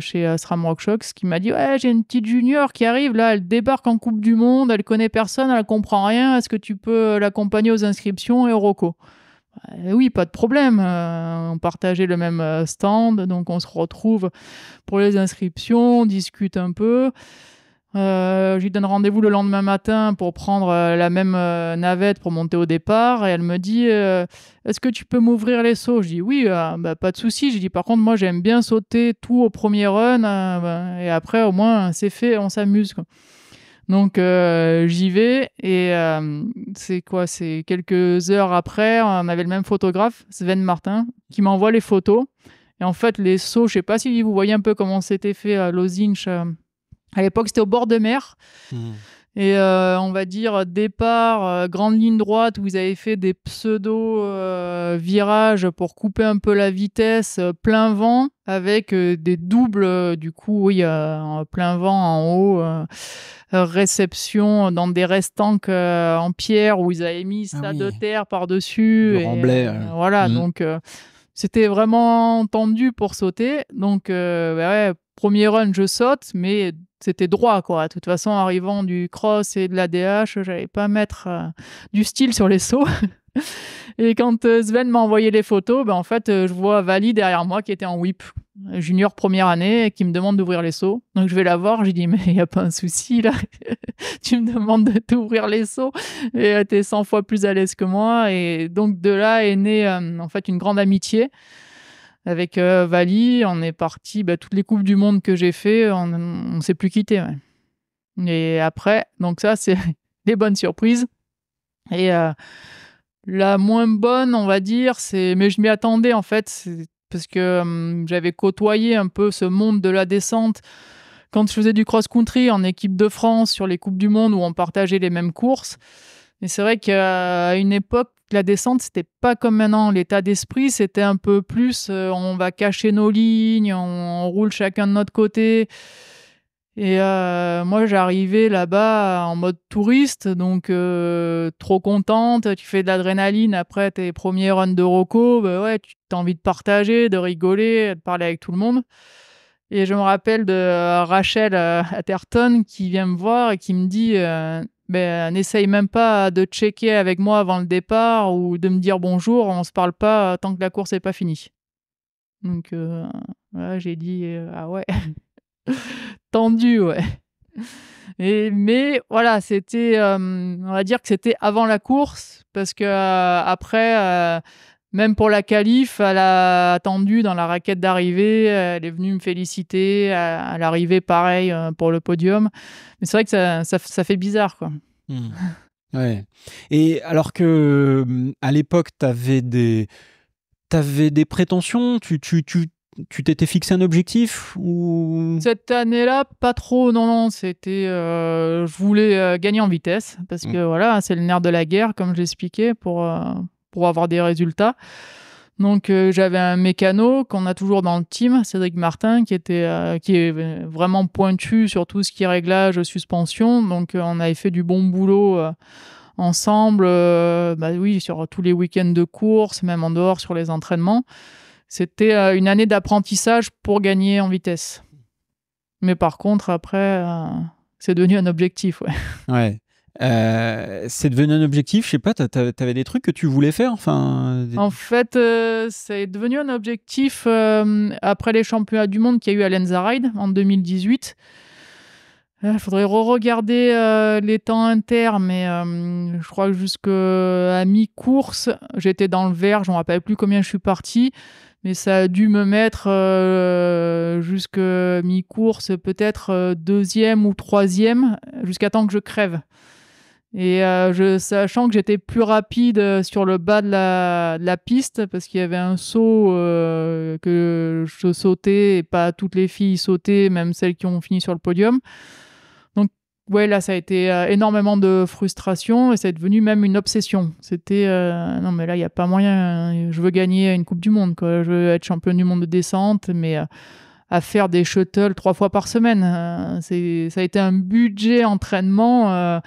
S1: chez SRAM Rockshox, qui m'a dit Ouais, j'ai une petite junior qui arrive, là, elle débarque en Coupe du Monde, elle connaît personne, elle comprend rien, est-ce que tu peux l'accompagner aux inscriptions et au Rocco oui, pas de problème. Euh, on partageait le même euh, stand, donc on se retrouve pour les inscriptions, on discute un peu. Euh, je lui donne rendez-vous le lendemain matin pour prendre la même navette pour monter au départ. Et elle me dit Est-ce que tu peux m'ouvrir les sauts Je dis Oui, bah, pas de souci. Je dis Par contre, moi, j'aime bien sauter tout au premier run. et après, au moins, c'est fait, on s'amuse. Donc euh, j'y vais et euh, c'est quoi C'est quelques heures après, on avait le même photographe, Sven Martin, qui m'envoie les photos. Et en fait, les sauts, je sais pas si vous voyez un peu comment c'était fait à Losinch. Euh, à l'époque, c'était au bord de mer. Hmm. Et euh, on va dire départ, euh, grande ligne droite, où ils avaient fait des pseudo-virages euh, pour couper un peu la vitesse, plein vent, avec des doubles, du coup, oui, plein vent en haut, réception dans des restants en pierre, où ils avaient mis ah ça de terre par-dessus. et, remblai, Voilà, mhm. donc c'était vraiment tendu pour sauter. Donc, premier run, je saute, mais c'était droit quoi. De toute façon, arrivant du cross et de la DH, n'allais pas mettre euh, du style sur les sauts. et quand euh, Sven m'a envoyé les photos, ben, en fait, euh, je vois Vali derrière moi qui était en whip, junior première année, qui me demande d'ouvrir les sauts. Donc je vais la voir, j'ai dit mais il y a pas un souci là. tu me demandes de t'ouvrir les sauts et tu es 100 fois plus à l'aise que moi et donc de là est née en fait une grande amitié. Avec euh, Vali, on est parti, bah, toutes les Coupes du Monde que j'ai fait, on ne s'est plus quitté. Et après, donc ça, c'est des bonnes surprises. Et euh, la moins bonne, on va dire, c'est. Mais je m'y attendais en fait, parce que hum, j'avais côtoyé un peu ce monde de la descente. Quand je faisais du cross-country en équipe de France sur les Coupes du Monde où on partageait les mêmes courses, et c'est vrai qu'à une époque, la descente, c'était pas comme maintenant. L'état d'esprit, c'était un peu plus euh, on va cacher nos lignes, on, roule chacun de notre côté. Et euh, moi, j'arrivais là-bas en mode touriste, donc euh, trop contente. Tu fais de l'adrénaline après tes premiers runs de Rocco. Bah ouais, tu as envie de partager, de rigoler, de parler avec tout le monde. Et je me rappelle de Rachel Atherton qui vient me voir et qui me dit ben, n'essaye même pas de checker avec moi avant le départ ou de me dire bonjour, on se parle pas euh, tant que la course n'est pas finie. Donc euh, j'ai dit euh, ah ouais, tendu ouais. mais voilà, c'était, on va dire que c'était avant la course parce que après même pour la qualif, elle a attendu dans la raquette d'arrivée. Elle est venue me féliciter. À, l'arrivée, pareil euh, pour le podium. Mais c'est vrai que ça, fait bizarre. Quoi.
S2: Hmm. Ouais. Et alors que hum, à l'époque, tu avais des, avais des prétentions, tu, t'étais fixé un objectif ou
S1: Cette année-là, pas trop. Non, non, c'était. Euh, je voulais euh, gagner en vitesse parce hmm. que voilà, c'est le nerf de la guerre, comme je l'expliquais, pour, pour avoir des résultats. Donc euh, j'avais un mécano qu'on a toujours dans le team, Cédric Martin, qui était euh, qui est vraiment pointu sur tout ce qui est réglage, suspension. Donc euh, on avait fait du bon boulot ensemble, bah oui, sur tous les week-ends de course, même en dehors sur les entraînements. C'était une année d'apprentissage pour gagner en vitesse. Mais par contre, après, c'est devenu un objectif. Ouais.
S2: ouais. Euh, c'est devenu un objectif, je sais pas, tu avais des trucs que tu voulais faire enfin,
S1: En fait, euh, c'est devenu un objectif euh, après les championnats du monde qu'il y a eu à Lenzaride en 2018. Il faudrait re-regarder les temps inter, mais je crois que jusqu'à mi-course, j'étais dans le vert, je ne me rappelle plus combien je suis parti mais ça a dû me mettre jusque jusqu'à mi-course, peut-être deuxième ou troisième, jusqu'à temps que je crève. Et euh, sachant que j'étais plus rapide euh, sur le bas de la, piste, parce qu'il y avait un saut euh, que je sautais, et pas toutes les filles sautaient, même celles qui ont fini sur le podium. Donc, ouais, là, ça a été énormément de frustration, et ça est devenu même une obsession. C'était, non, mais là, il n'y a pas moyen, hein. je veux gagner une Coupe du Monde, quoi. je veux être champion du monde de descente, mais à faire des shuttles trois fois par semaine. Hein. c'est, ça a été un budget entraînement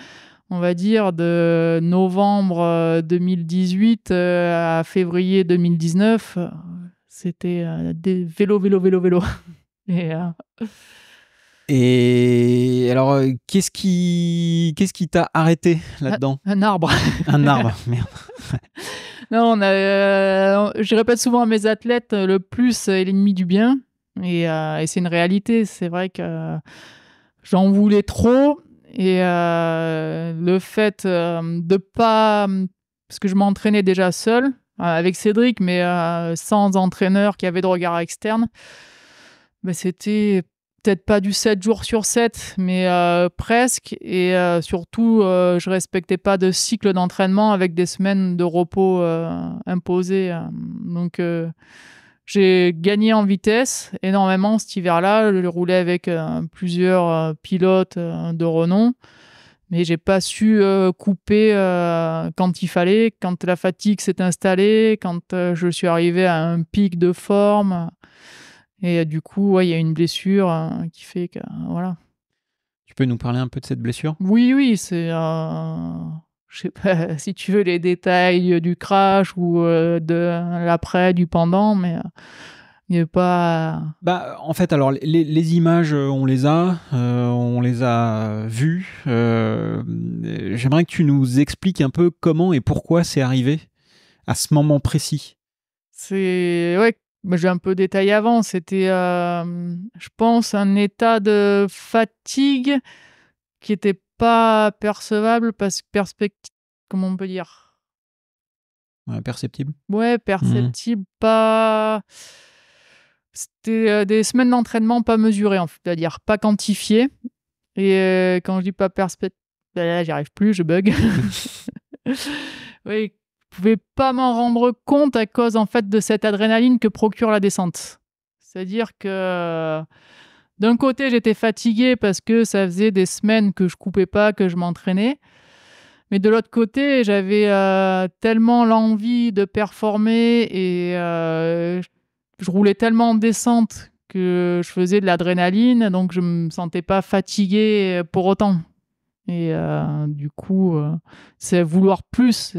S1: on va dire, de novembre 2018 euh, euh, à février 2019, euh, c'était des vélos, vélo, vélos,
S2: Et, alors, qu'est-ce qui qu'est-ce qui t'a arrêté là-dedans
S1: un, arbre.
S2: un arbre, merde.
S1: non, je répète souvent à mes athlètes, le plus est l'ennemi du bien. et c'est une réalité. C'est vrai que j'en voulais trop. Et euh, le fait de euh, de pas. Parce que je m'entraînais déjà seul, euh, avec Cédric, mais sans entraîneur qui avait de regard externe, bah, c'était peut-être pas du 7 jours sur 7, mais presque. Et surtout, je respectais pas de cycle d'entraînement avec des semaines de repos imposées. Donc, j'ai gagné en vitesse énormément cet hiver-là. Je roulais avec euh, plusieurs euh, pilotes euh, de renom, mais j'ai pas su couper quand il fallait, quand la fatigue s'est installée, quand je suis arrivé à un pic de forme. Et du coup, il y a une blessure qui fait que voilà.
S2: Tu peux nous parler un peu de cette blessure
S1: Oui, oui, c'est je sais pas si tu veux les détails euh, du crash ou euh, de l'après, du pendant, mais euh, il n'y pas.
S2: Bah, en fait, alors les, images, on les a, on les a vues. J'aimerais que tu nous expliques un peu comment et pourquoi c'est arrivé à ce moment précis.
S1: C'est ouais, j'ai un peu détaillé avant. C'était, je pense, un état de fatigue qui était pas percevable parce que perspective. Comment on peut dire
S2: Perceptible. Ouais, mmh. perceptible,
S1: pas. C'était euh, des semaines d'entraînement pas mesurées, en fait, c'est-à-dire pas quantifiées. Et euh, quand je dis pas perspective. Bah là, j'y arrive plus, je bug. oui, je pouvais pas m'en rendre compte à cause en fait de cette adrénaline que procure la descente. C'est-à-dire que d'un côté, j'étais fatiguée parce que ça faisait des semaines que je coupais pas, que je m'entraînais. Mais de l'autre côté, j'avais euh, tellement l'envie de performer et euh, je roulais tellement en descente que je faisais de l'adrénaline, donc je me sentais pas fatiguée pour autant. Et euh, du coup, c'est vouloir plus.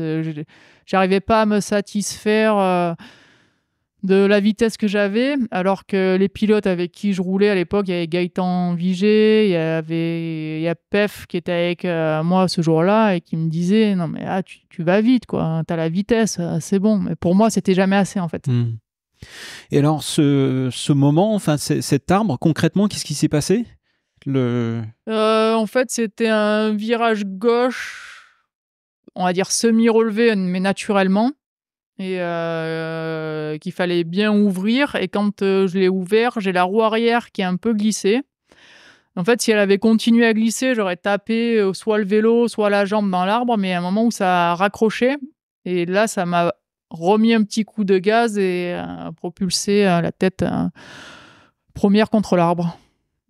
S1: J'arrivais pas à me satisfaire de la vitesse que j'avais, alors que les pilotes avec qui je roulais à l'époque, il y avait Gaëtan Vigé, il y avait il y a Pef qui était avec euh, moi ce jour-là et qui me disait non mais ah, tu, vas vite quoi, hein, as la vitesse, euh, c'est bon. Mais pour moi c'était jamais assez en fait.
S2: Hmm. Et alors ce, moment, enfin cet arbre concrètement, qu'est-ce qui s'est passé Le...
S1: Euh, en fait c'était un virage gauche, on va dire semi-relevé mais naturellement et euh, qu'il fallait bien ouvrir. Et quand euh, je l'ai ouvert, j'ai la roue arrière qui a un peu glissé. En fait, si elle avait continué à glisser, j'aurais tapé euh, soit le vélo, soit la jambe dans l'arbre, mais à un moment où ça a raccroché, et là, ça m'a remis un petit coup de gaz et propulsé la tête première contre l'arbre.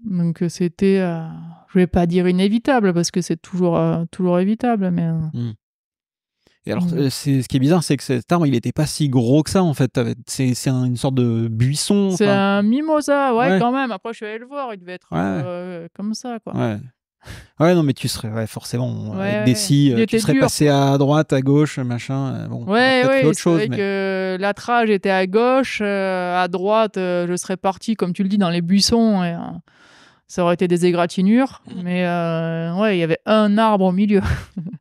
S1: Donc c'était, je vais pas dire inévitable, parce que c'est toujours, toujours évitable, mais... Mmh.
S2: Et alors, mmh. euh, ce qui est bizarre, c'est que cet arbre, il n'était pas si gros que ça, en fait. C'est, une sorte de buisson. C'est un
S1: mimosa, ouais, quand même. Après, je suis allé le voir, il devait être euh, comme ça, quoi. Ouais.
S2: Ouais, non, mais tu serais forcément euh, avec des scies, tu serais passé à droite, à gauche, machin. Bon, ouais, ouais, autre chose. Vrai
S1: que la était à gauche, à droite, je serais parti, comme tu le dis, dans les buissons. Et, ça aurait été des égratignures, mmh. mais ouais, il y avait un arbre au
S2: milieu.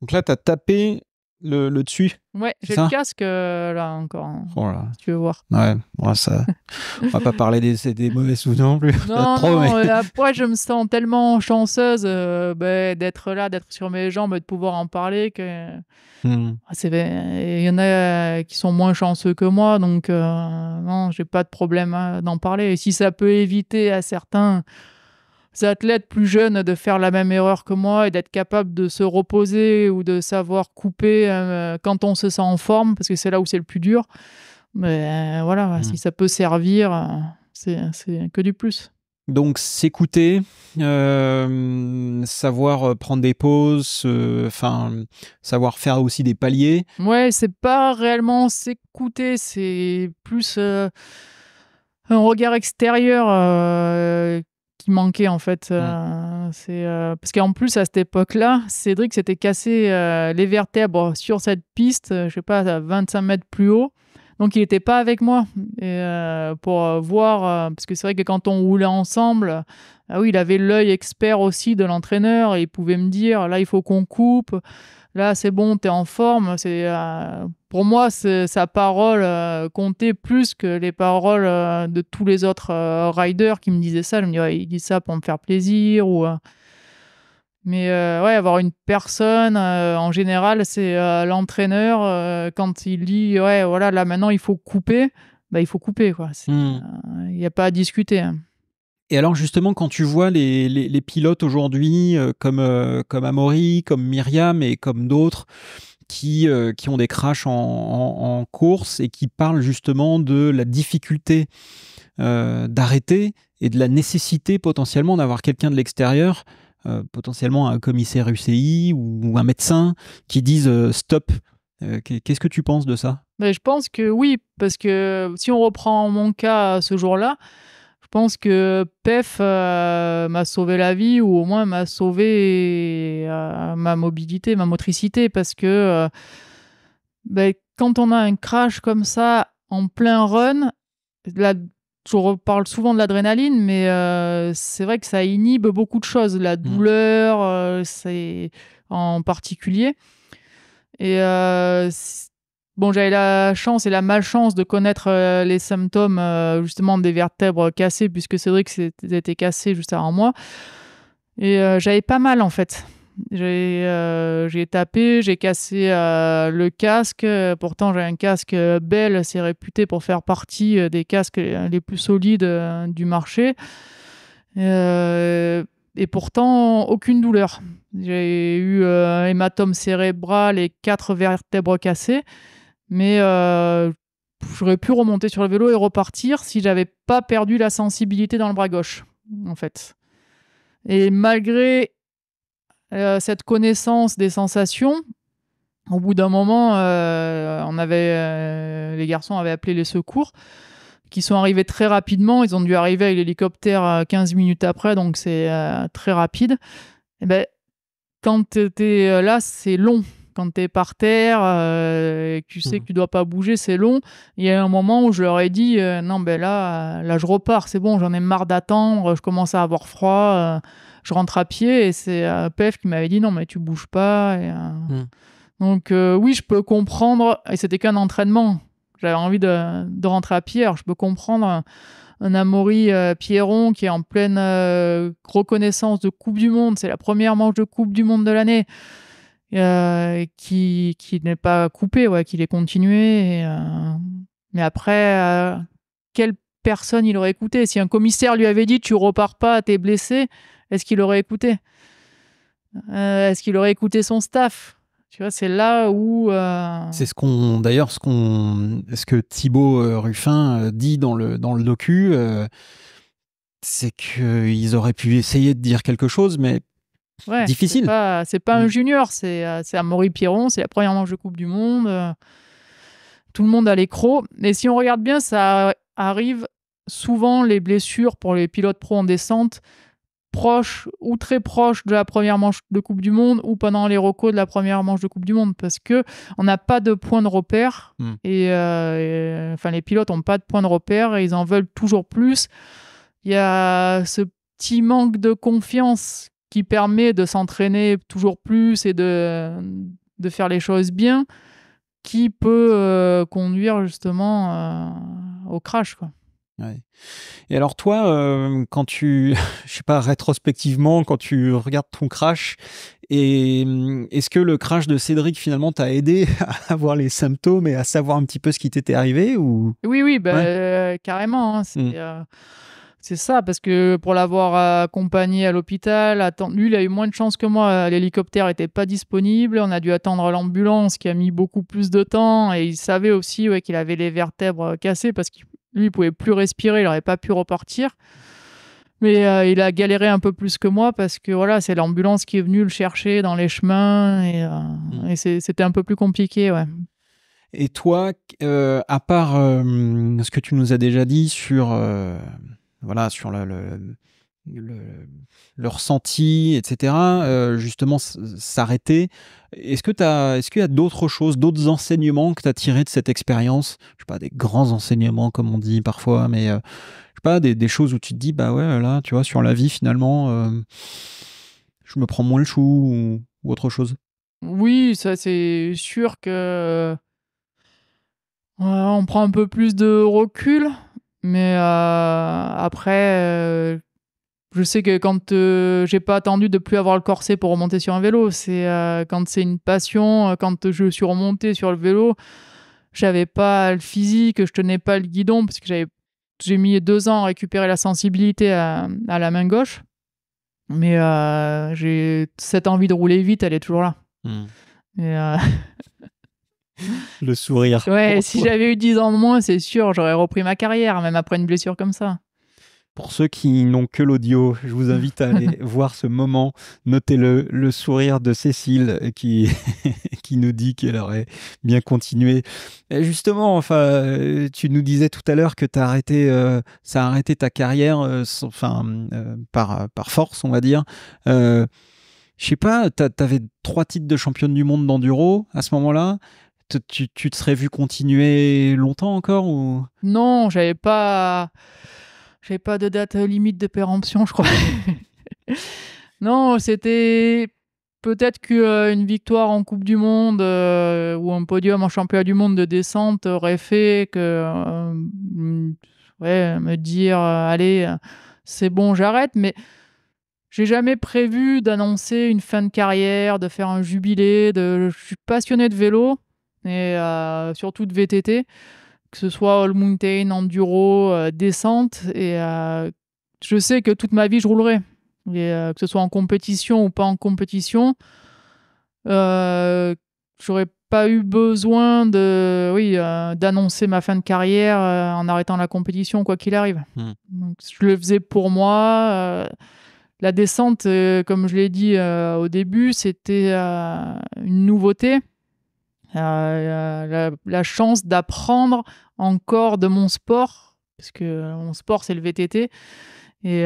S2: Donc là, tu as tapé le, dessus. Ouais, j'ai le
S1: casque euh, là encore. Hein, oh tu veux voir.
S2: Ouais, moi ça. on va pas parler des, mauvais souvenirs non plus. Non,
S1: je me sens tellement chanceuse euh, ben, d'être là, d'être sur mes jambes, de pouvoir en parler. que hmm. ah, Il y en a qui sont moins chanceux que moi, donc euh, non, j'ai pas de problème hein, d'en parler. Et si ça peut éviter à certains athlètes plus jeunes de faire la même erreur que moi et d'être capable de se reposer ou de savoir couper euh, quand on se sent en forme, parce que c'est là où c'est le plus dur. Mais euh, voilà, mmh. si ça peut servir, euh, c'est que du plus.
S2: Donc s'écouter, savoir prendre des pauses, savoir faire aussi des paliers.
S1: Ouais, c'est pas réellement s'écouter, c'est plus un regard extérieur qui manquait en fait. Euh, mm. c'est euh, parce qu'en plus à cette époque-là, Cédric s'était cassé euh, les vertèbres sur cette piste, je sais pas, à 25 mètres plus haut. Donc il n'était pas avec moi pour voir, parce que c'est vrai que quand on roulait ensemble, ah oui, il avait l'œil expert aussi de l'entraîneur et il pouvait me dire là il faut qu'on coupe. Là, c'est bon, t'es en forme. C'est euh, pour moi, sa parole euh, comptait plus que les paroles euh, de tous les autres riders qui me disaient ça. Je me dis, il dit ça pour me faire plaisir ou. Mais ouais, avoir une personne, en général, c'est l'entraîneur quand il dit, ouais, voilà, là maintenant il faut couper. Bah, il faut couper quoi. Hmm. Il n'y a pas à discuter. Hein.
S2: Et alors justement, quand tu vois les, les, pilotes aujourd'hui, euh, comme, euh, comme Amaury, comme Myriam et comme d'autres, qui, euh, qui ont des crashs en, course et qui parlent justement de la difficulté d'arrêter et de la nécessité potentiellement d'avoir quelqu'un de l'extérieur, potentiellement un commissaire UCI ou, ou un médecin, qui dise stop. Qu'est-ce que tu penses de ça
S1: ben, Je pense que oui, parce que si on reprend mon cas ce jour-là, je pense que PEF euh, m'a sauvé la vie ou au moins m'a sauvé euh, ma mobilité, ma motricité parce que euh, ben, quand on a un crash comme ça en plein run, là, je reparle souvent de l'adrénaline, mais c'est vrai que ça inhibe beaucoup de choses, la mmh. douleur, c'est en particulier. Et Bon, j'avais la chance et la malchance de connaître euh, les symptômes euh, justement des vertèbres cassées, puisque c'est vrai Cédric s'était cassé juste avant moi. Et euh, j'avais pas mal en fait. J'ai tapé, j'ai cassé le casque. Pourtant, j'ai un casque Bell, c'est réputé pour faire partie des casques les plus solides du marché. et pourtant, aucune douleur. J'ai eu un hématome cérébral et quatre vertèbres cassées. Mais euh, j'aurais pu remonter sur le vélo et repartir si j'avais pas perdu la sensibilité dans le bras gauche, en fait. Et malgré euh, cette connaissance des sensations, au bout d'un moment, euh, on avait, les garçons avaient appelé les secours qui sont arrivés très rapidement. Ils ont dû arriver avec l'hélicoptère 15 minutes après, donc c'est très rapide. Et eh ben, quand tu étais là, c'est long quand tu es par terre euh, et que tu sais mmh. que tu dois pas bouger, c'est long. Il y a un moment où je leur ai dit euh, non ben là là je repars, c'est bon, j'en ai marre d'attendre, je commence à avoir froid, euh, je rentre à pied et c'est Pef qui m'avait dit non mais tu bouges pas. Et, mmh. Donc oui, je peux comprendre et c'était qu'un entraînement. J'avais envie de, rentrer à pied, alors je peux comprendre un Amaury Pierron qui est en pleine reconnaissance de Coupe du Monde. C'est la première manche de Coupe du Monde de l'année. Euh, qui, qui n'est pas coupé, ouais, qu'il est continué. Euh, mais après, euh, quelle personne il aurait écouté Si un commissaire lui avait dit tu repars pas, t'es blessé, est-ce qu'il aurait écouté Est-ce qu'il aurait écouté son staff tu vois, c'est là où.
S2: C'est ce qu'on, d'ailleurs, ce qu'on, ce que Thibaut Ruffin dit dans le dans le docu, c'est qu'ils auraient pu essayer de dire quelque chose, mais
S1: Ouais, difficile. C'est pas, un mm. junior, euh, c'est Amaury Piron, c'est la première manche de Coupe du Monde. Euh, tout le monde a l'écro. Et si on regarde bien, ça arrive souvent les blessures pour les pilotes pro en descente proche ou très proche de la première manche de Coupe du Monde ou pendant les recos de la première manche de Coupe du Monde parce que on n'a pas de point de repère mm. et, euh, enfin les pilotes n'ont pas de point de repère et ils en veulent toujours plus. Il y a ce petit manque de confiance qui permet de s'entraîner toujours plus et de, faire les choses bien, qui peut euh,
S2: conduire justement euh, au crash. Quoi. Et alors toi, euh, quand tu, je sais pas, rétrospectivement, quand tu regardes ton crash, et mm, est-ce que le crash de Cédric finalement t'a aidé à avoir les symptômes et à savoir un petit peu ce qui t'était arrivé ou
S1: Oui, oui, ben, carrément. Hein. Mm. C'est ça, parce que pour l'avoir accompagné à l'hôpital, lui, il a eu moins de chance que moi. L'hélicoptère n'était pas disponible. On a dû attendre l'ambulance qui a mis beaucoup plus de temps. Et il savait aussi ouais, qu'il avait les vertèbres cassées parce qu'il lui, il pouvait plus respirer. Il n'aurait pas pu repartir. Mais euh, il a galéré un peu plus que moi parce que voilà, c'est l'ambulance qui est venue le chercher dans les chemins. Et, euh, mmh. c'était un peu plus compliqué,
S2: Et toi, euh, à part ce que tu nous as déjà dit sur voilà, sur le, le, ressenti, etc., euh, justement s'arrêter. Est-ce que est-ce qu'il y a d'autres choses, d'autres enseignements que tu as tirés de cette expérience Je sais pas, des grands enseignements, comme on dit parfois, mmh. mais euh, je sais pas, des, des, choses où tu te dis, bah ouais, là, tu vois, sur la vie, finalement, euh, je me prends moins le chou ou, ou autre chose
S1: Oui, ça, c'est sûr que. On prend un peu plus de recul mais euh, après, euh, je sais que quand euh, j'ai pas attendu de plus avoir le corset pour remonter sur un vélo, c'est quand c'est une passion, quand je suis remonté sur le vélo, j'avais pas le physique, je tenais pas le guidon parce que j'avais j'ai mis deux ans à récupérer la sensibilité à, la main gauche, mais j'ai cette envie de rouler vite, elle est toujours là. Hmm. Et
S2: le sourire. Ouais, si j'avais
S1: eu 10 ans de moins, c'est sûr, j'aurais repris ma carrière, même après une blessure comme ça.
S2: Pour ceux qui n'ont que l'audio, je vous invite à aller voir ce moment. Notez-le, le sourire de Cécile qui, qui nous dit qu'elle aurait bien continué. justement, enfin, euh, tu nous disais tout à l'heure que as arrêté, euh, ça a arrêté ta carrière euh, enfin, par, force, on va dire. Je sais pas, tu avais trois titres de championne du monde d'enduro à ce moment-là tu, te serais vu continuer longtemps encore ou
S1: Non, j'avais pas, j'avais pas de date euh, limite de péremption, je crois. non, c'était peut-être qu'une euh, une victoire en Coupe du Monde euh, ou un podium en Championnat du Monde de descente aurait fait que ouais, me dire allez, c'est bon, j'arrête. Mais j'ai jamais prévu d'annoncer une fin de carrière, de faire un jubilé. De... Je suis passionné de vélo et euh, surtout de VTT, que ce soit all mountain, enduro, euh, descente. Et euh, je sais que toute ma vie, je roulerai. Et, que ce soit en compétition ou pas en compétition, euh, j'aurais pas eu besoin de, oui, d'annoncer ma fin de carrière en arrêtant la compétition, quoi qu'il arrive. Hmm. Donc, je le faisais pour moi. la descente, comme je l'ai dit au début, c'était une nouveauté. Euh, euh, la, la, chance d'apprendre encore de mon sport, parce que euh, mon sport, c'est le VTT. Et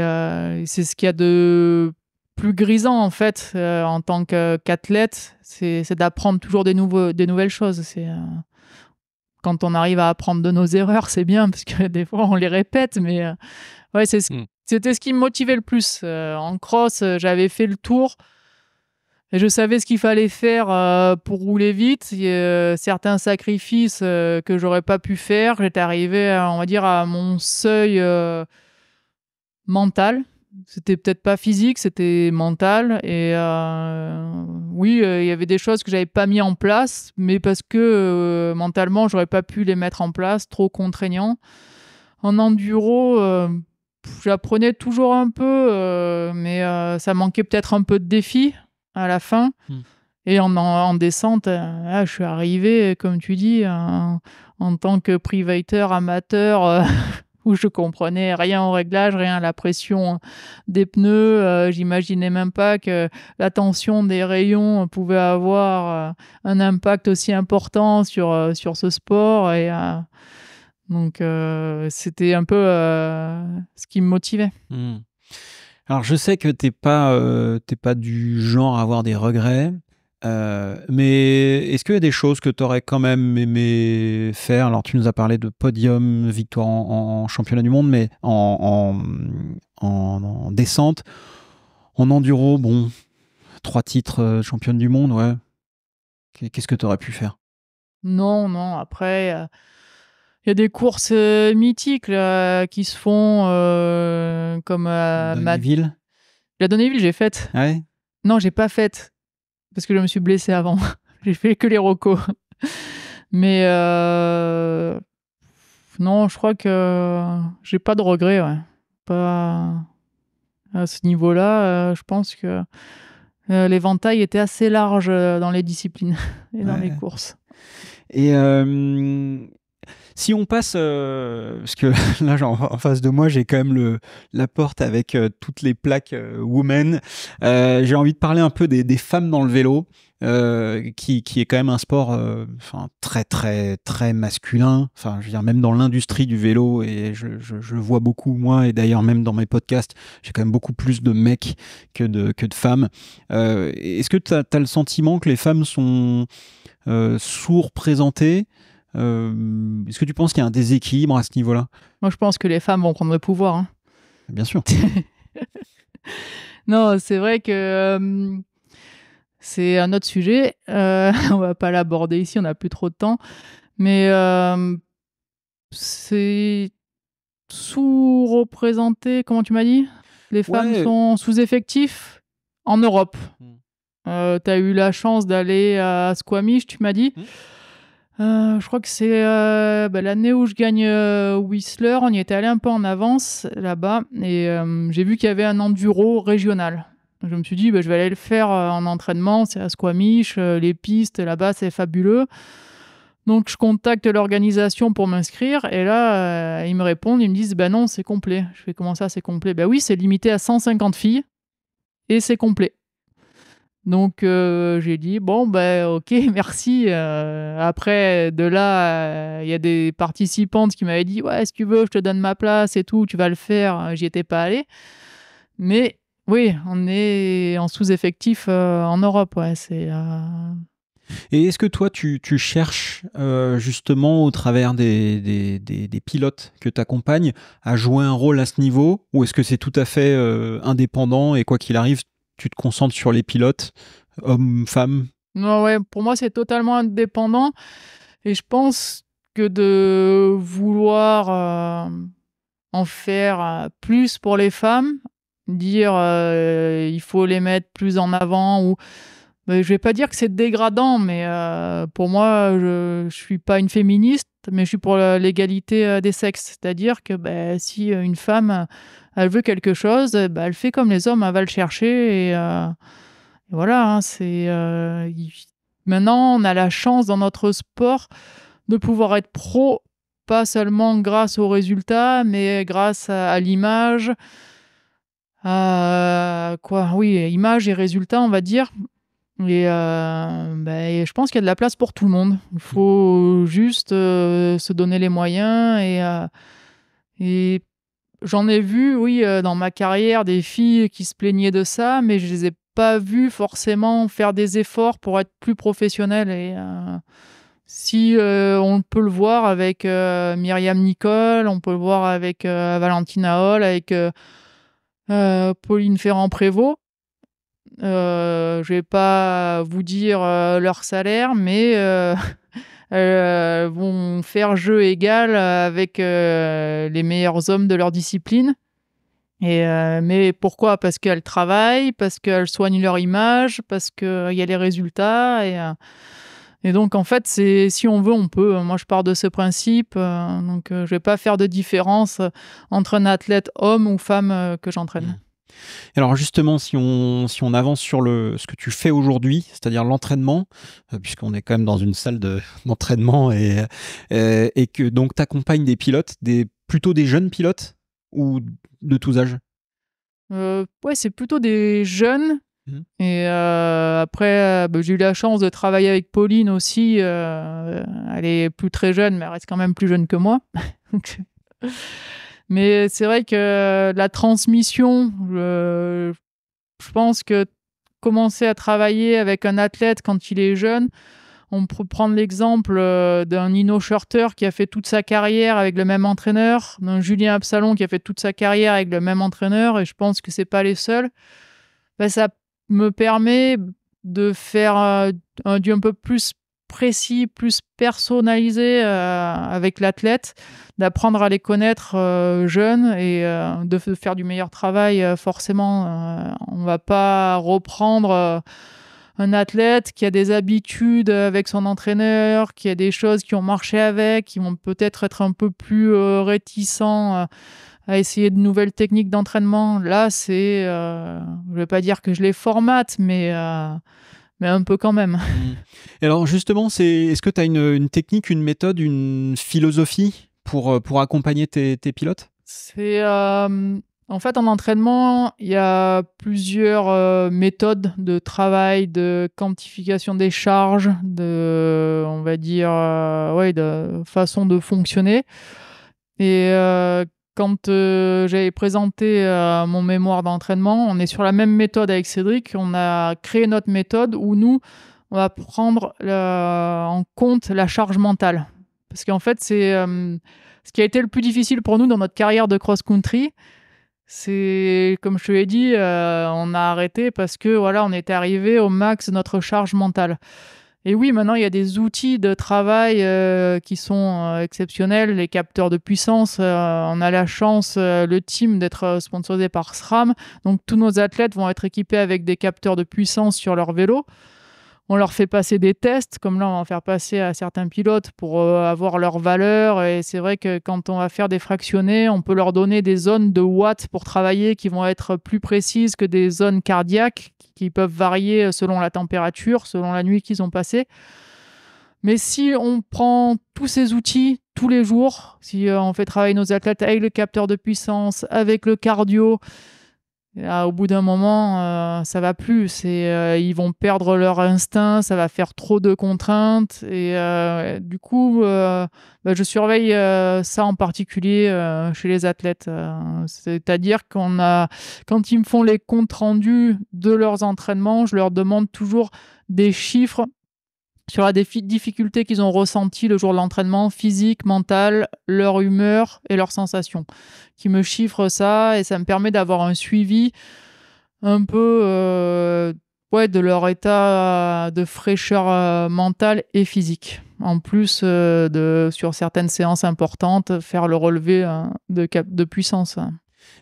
S1: c'est ce qu'il y a de plus grisant en fait en tant qu'athlète, c'est d'apprendre toujours des, nouveaux, des nouvelles choses. C'est quand on arrive à apprendre de nos erreurs, c'est bien parce que des fois on les répète, mais ouais, hmm. c'était ce qui me motivait le plus. en cross, j'avais fait le tour et je savais ce qu'il fallait faire euh, pour rouler vite. Et, a euh, certains sacrifices euh, que j'aurais pas pu faire, j'étais arrivé, on va dire, à mon seuil mental. C'était peut-être pas physique, c'était mental. Et oui, il y avait des choses que j'avais pas mis en place, mais parce que mentalement, j'aurais pas pu les mettre en place, trop contraignant. En enduro, j'apprenais toujours un peu, mais ça manquait peut-être un peu de défis à la fin. Hmm. Et en, en, descente, euh, ah, je suis arrivé, comme tu dis, en, tant que privateur amateur. Euh, où je comprenais rien au réglage, rien à la pression des pneus. Euh, j'imaginais même pas que la tension des rayons pouvait avoir un impact aussi important sur, sur ce sport. Et, donc, c'était un peu ce qui me motivait.
S2: Hmm. Alors je sais que t'es pas, euh, pas du genre à avoir des regrets, euh, mais est-ce qu'il y a des choses que tu aurais quand même aimé faire Alors tu nous as parlé de podium, victoire en, championnat du monde, mais en, en, en, descente, en enduro, bon, trois titres euh, championne du monde, ouais. Qu'est-ce que tu aurais pu faire
S1: Non, non, après... Il y a des courses euh, mythiques là, qui se font euh, comme à Donnéville. La Donneville, j'ai faite. Ah non, j'ai pas faite parce que je me suis blessé avant. j'ai fait que les rocos. Mais euh, non, je crois que j'ai pas de regrets. Pas à ce niveau-là. je pense que l'éventail était assez large dans les disciplines et dans les courses.
S2: Et si on passe, euh, parce que là, en face de moi, j'ai quand même la porte avec euh, toutes les plaques euh, women. j'ai envie de parler un peu des, femmes dans le vélo, qui, est quand même un sport très, très, très masculin. Enfin, je veux dire, même dans l'industrie du vélo, et je, je, vois beaucoup, moi, et d'ailleurs, même dans mes podcasts, j'ai quand même beaucoup plus de mecs que de, femmes. Est-ce que tu as, as, le sentiment que les femmes sont sous-représentées euh, est-ce que tu penses qu'il y a un déséquilibre à ce niveau-là
S1: Moi, je pense que les femmes vont prendre le pouvoir. Hein. Bien sûr. non, c'est vrai que euh, c'est un autre sujet. Euh, on va pas l'aborder ici, on n'a plus trop de temps. Mais c'est sous-représenté, comment tu m'as dit Les femmes sont sous-effectifs en Europe. Hmm. tu as eu la chance d'aller à Squamish, tu m'as dit. Hmm. Euh, je crois que c'est euh, bah, l'année où je gagne euh, Whistler. On y était allé un peu en avance là-bas et j'ai vu qu'il y avait un enduro régional. je me suis dit, bah, je vais aller le faire en entraînement. C'est à Squamish, les pistes là-bas, c'est fabuleux. Donc je contacte l'organisation pour m'inscrire et là, ils me répondent, ils me disent, ben bah, non, c'est complet. Je fais comment ça, c'est complet Ben oui, c'est limité à 150 filles et c'est complet. Donc euh, j'ai dit bon ben ok merci. Euh, après de là euh, il y a des participantes qui m'avaient dit ouais que tu veux je te donne ma place et tout tu vas le faire. J'y étais pas allé. Mais oui on est en sous-effectif en Europe c'est.
S2: Et est-ce que toi, tu, cherches justement au travers des, pilotes que tu accompagnes à jouer un rôle à ce niveau Ou est-ce que c'est tout à fait indépendant et quoi qu'il arrive, tu te concentres sur les pilotes, hommes, femmes
S1: ouais, pour moi, c'est totalement indépendant. Et je pense que de vouloir euh, en faire euh, plus pour les femmes, dire euh, il faut les mettre plus en avant ou je vais pas dire que c'est dégradant, mais pour moi, je, ne suis pas une féministe mais je suis pour l'égalité euh, des sexes. C'est-à-dire que bah, si euh, une femme, euh, elle veut quelque chose, bah, elle fait comme les hommes, hein, elle va le chercher. Et, voilà, hein, c'est. maintenant, on a la chance dans notre sport de pouvoir être pro, pas seulement grâce aux résultats, mais grâce à, l'image. quoi, oui, image et résultats, on va dire. Euh, bah, et, je pense qu'il y a de la place pour tout le monde. Il faut juste euh, se donner les moyens. Et, euh, et j'en ai vu, oui, dans ma carrière, des filles qui se plaignaient de ça, mais je les ai pas vues forcément faire des efforts pour être plus professionnelles. Et si on peut le voir avec Myriam Nicole, on peut le voir avec Valentina Hall, avec Pauline ferrand prévost euh, je vais pas vous dire euh, leur salaire, mais elles euh, vont faire jeu égal avec les meilleurs hommes de leur discipline. Et mais pourquoi Parce qu'elles travaillent, parce qu'elles soignent leur image, parce qu'il y a les résultats. Et, et donc, en fait, c'est si on veut, on peut. Moi, je pars de ce principe. donc, je ne vais pas faire de différence entre un athlète homme ou femme que j'entraîne. Mmh.
S2: Alors justement, si on, si on avance sur le, ce que tu fais aujourd'hui, c'est-à-dire l'entraînement, euh, puisqu'on est quand même dans une salle d'entraînement et, euh, et, que donc tu accompagnes des pilotes, des, plutôt des jeunes pilotes ou de tous âges
S1: euh, Ouais, c'est plutôt des jeunes. Mhm. Et après, bah, j'ai eu la chance de travailler avec Pauline aussi. elle est plus très jeune, mais elle reste quand même plus jeune que moi. Mais c'est vrai que la transmission, euh, je pense que commencer à travailler avec un athlète quand il est jeune, on peut prendre l'exemple euh, d'un Nino Schurter qui a fait toute sa carrière avec le même entraîneur, d'un Julien Absalon qui a fait toute sa carrière avec le même entraîneur, et je pense que c'est pas les seuls. Ben, ça me permet de faire euh, un dieu un peu plus précis, plus personnalisé euh, avec l'athlète, d'apprendre à les connaître euh, jeunes et euh, de faire du meilleur travail forcément. on ne va pas reprendre un athlète qui a des habitudes avec son entraîneur, qui a des choses qui ont marché avec, qui vont peut-être être un peu plus réticents à essayer de nouvelles techniques d'entraînement. Là, c'est, je vais pas dire que je les formate, mais mais un peu quand même.
S2: alors justement, c'est est-ce que tu as une, technique, une méthode, une philosophie pour, euh, pour accompagner tes, pilotes
S1: C'est euh, en fait en entraînement, il y a plusieurs euh, méthodes de travail, de quantification des charges, de on va dire de façon de fonctionner. Et quand euh, j'avais présenté euh, mon mémoire d'entraînement, on est sur la même méthode avec Cédric. On a créé notre méthode où nous, on va prendre en compte la charge mentale. Parce qu'en fait, c'est euh, ce qui a été le plus difficile pour nous dans notre carrière de cross-country. C'est comme je te l'ai dit, on a arrêté parce que voilà, on était arrivé au max de notre charge mentale. Et oui, maintenant, il y a des outils de travail euh, qui sont euh, exceptionnels, les capteurs de puissance. Euh, on a la chance, le team, d'être sponsorisé par SRAM. Donc, tous nos athlètes vont être équipés avec des capteurs de puissance sur leur vélo on leur fait passer des tests, comme là on va en faire passer à certains pilotes pour euh, avoir leur valeur. Et c'est vrai que quand on va faire des fractionnés, on peut leur donner des zones de watts pour travailler qui vont être plus précises que des zones cardiaques qui peuvent varier selon la température, selon la nuit qu'ils ont passée. Mais si on prend tous ces outils tous les jours, si euh, on fait travailler nos athlètes avec le capteur de puissance, avec le cardio, au bout d'un moment, euh, ça va plus. Et, euh, ils vont perdre leur instinct, ça va faire trop de contraintes. Et euh, du coup, bah, je surveille ça en particulier chez les athlètes. C'est-à-dire qu'on a, quand ils me font les comptes rendus de leurs entraînements, je leur demande toujours des chiffres sur la difficulté qu'ils ont ressentie le jour de l'entraînement, physique, mental, leur humeur et leurs sensations, qui me chiffre ça et ça me permet d'avoir un suivi un peu euh, de leur état de fraîcheur euh, mentale et physique. En plus euh, de, sur certaines séances importantes, faire le relevé hein, de, de puissance. Hein.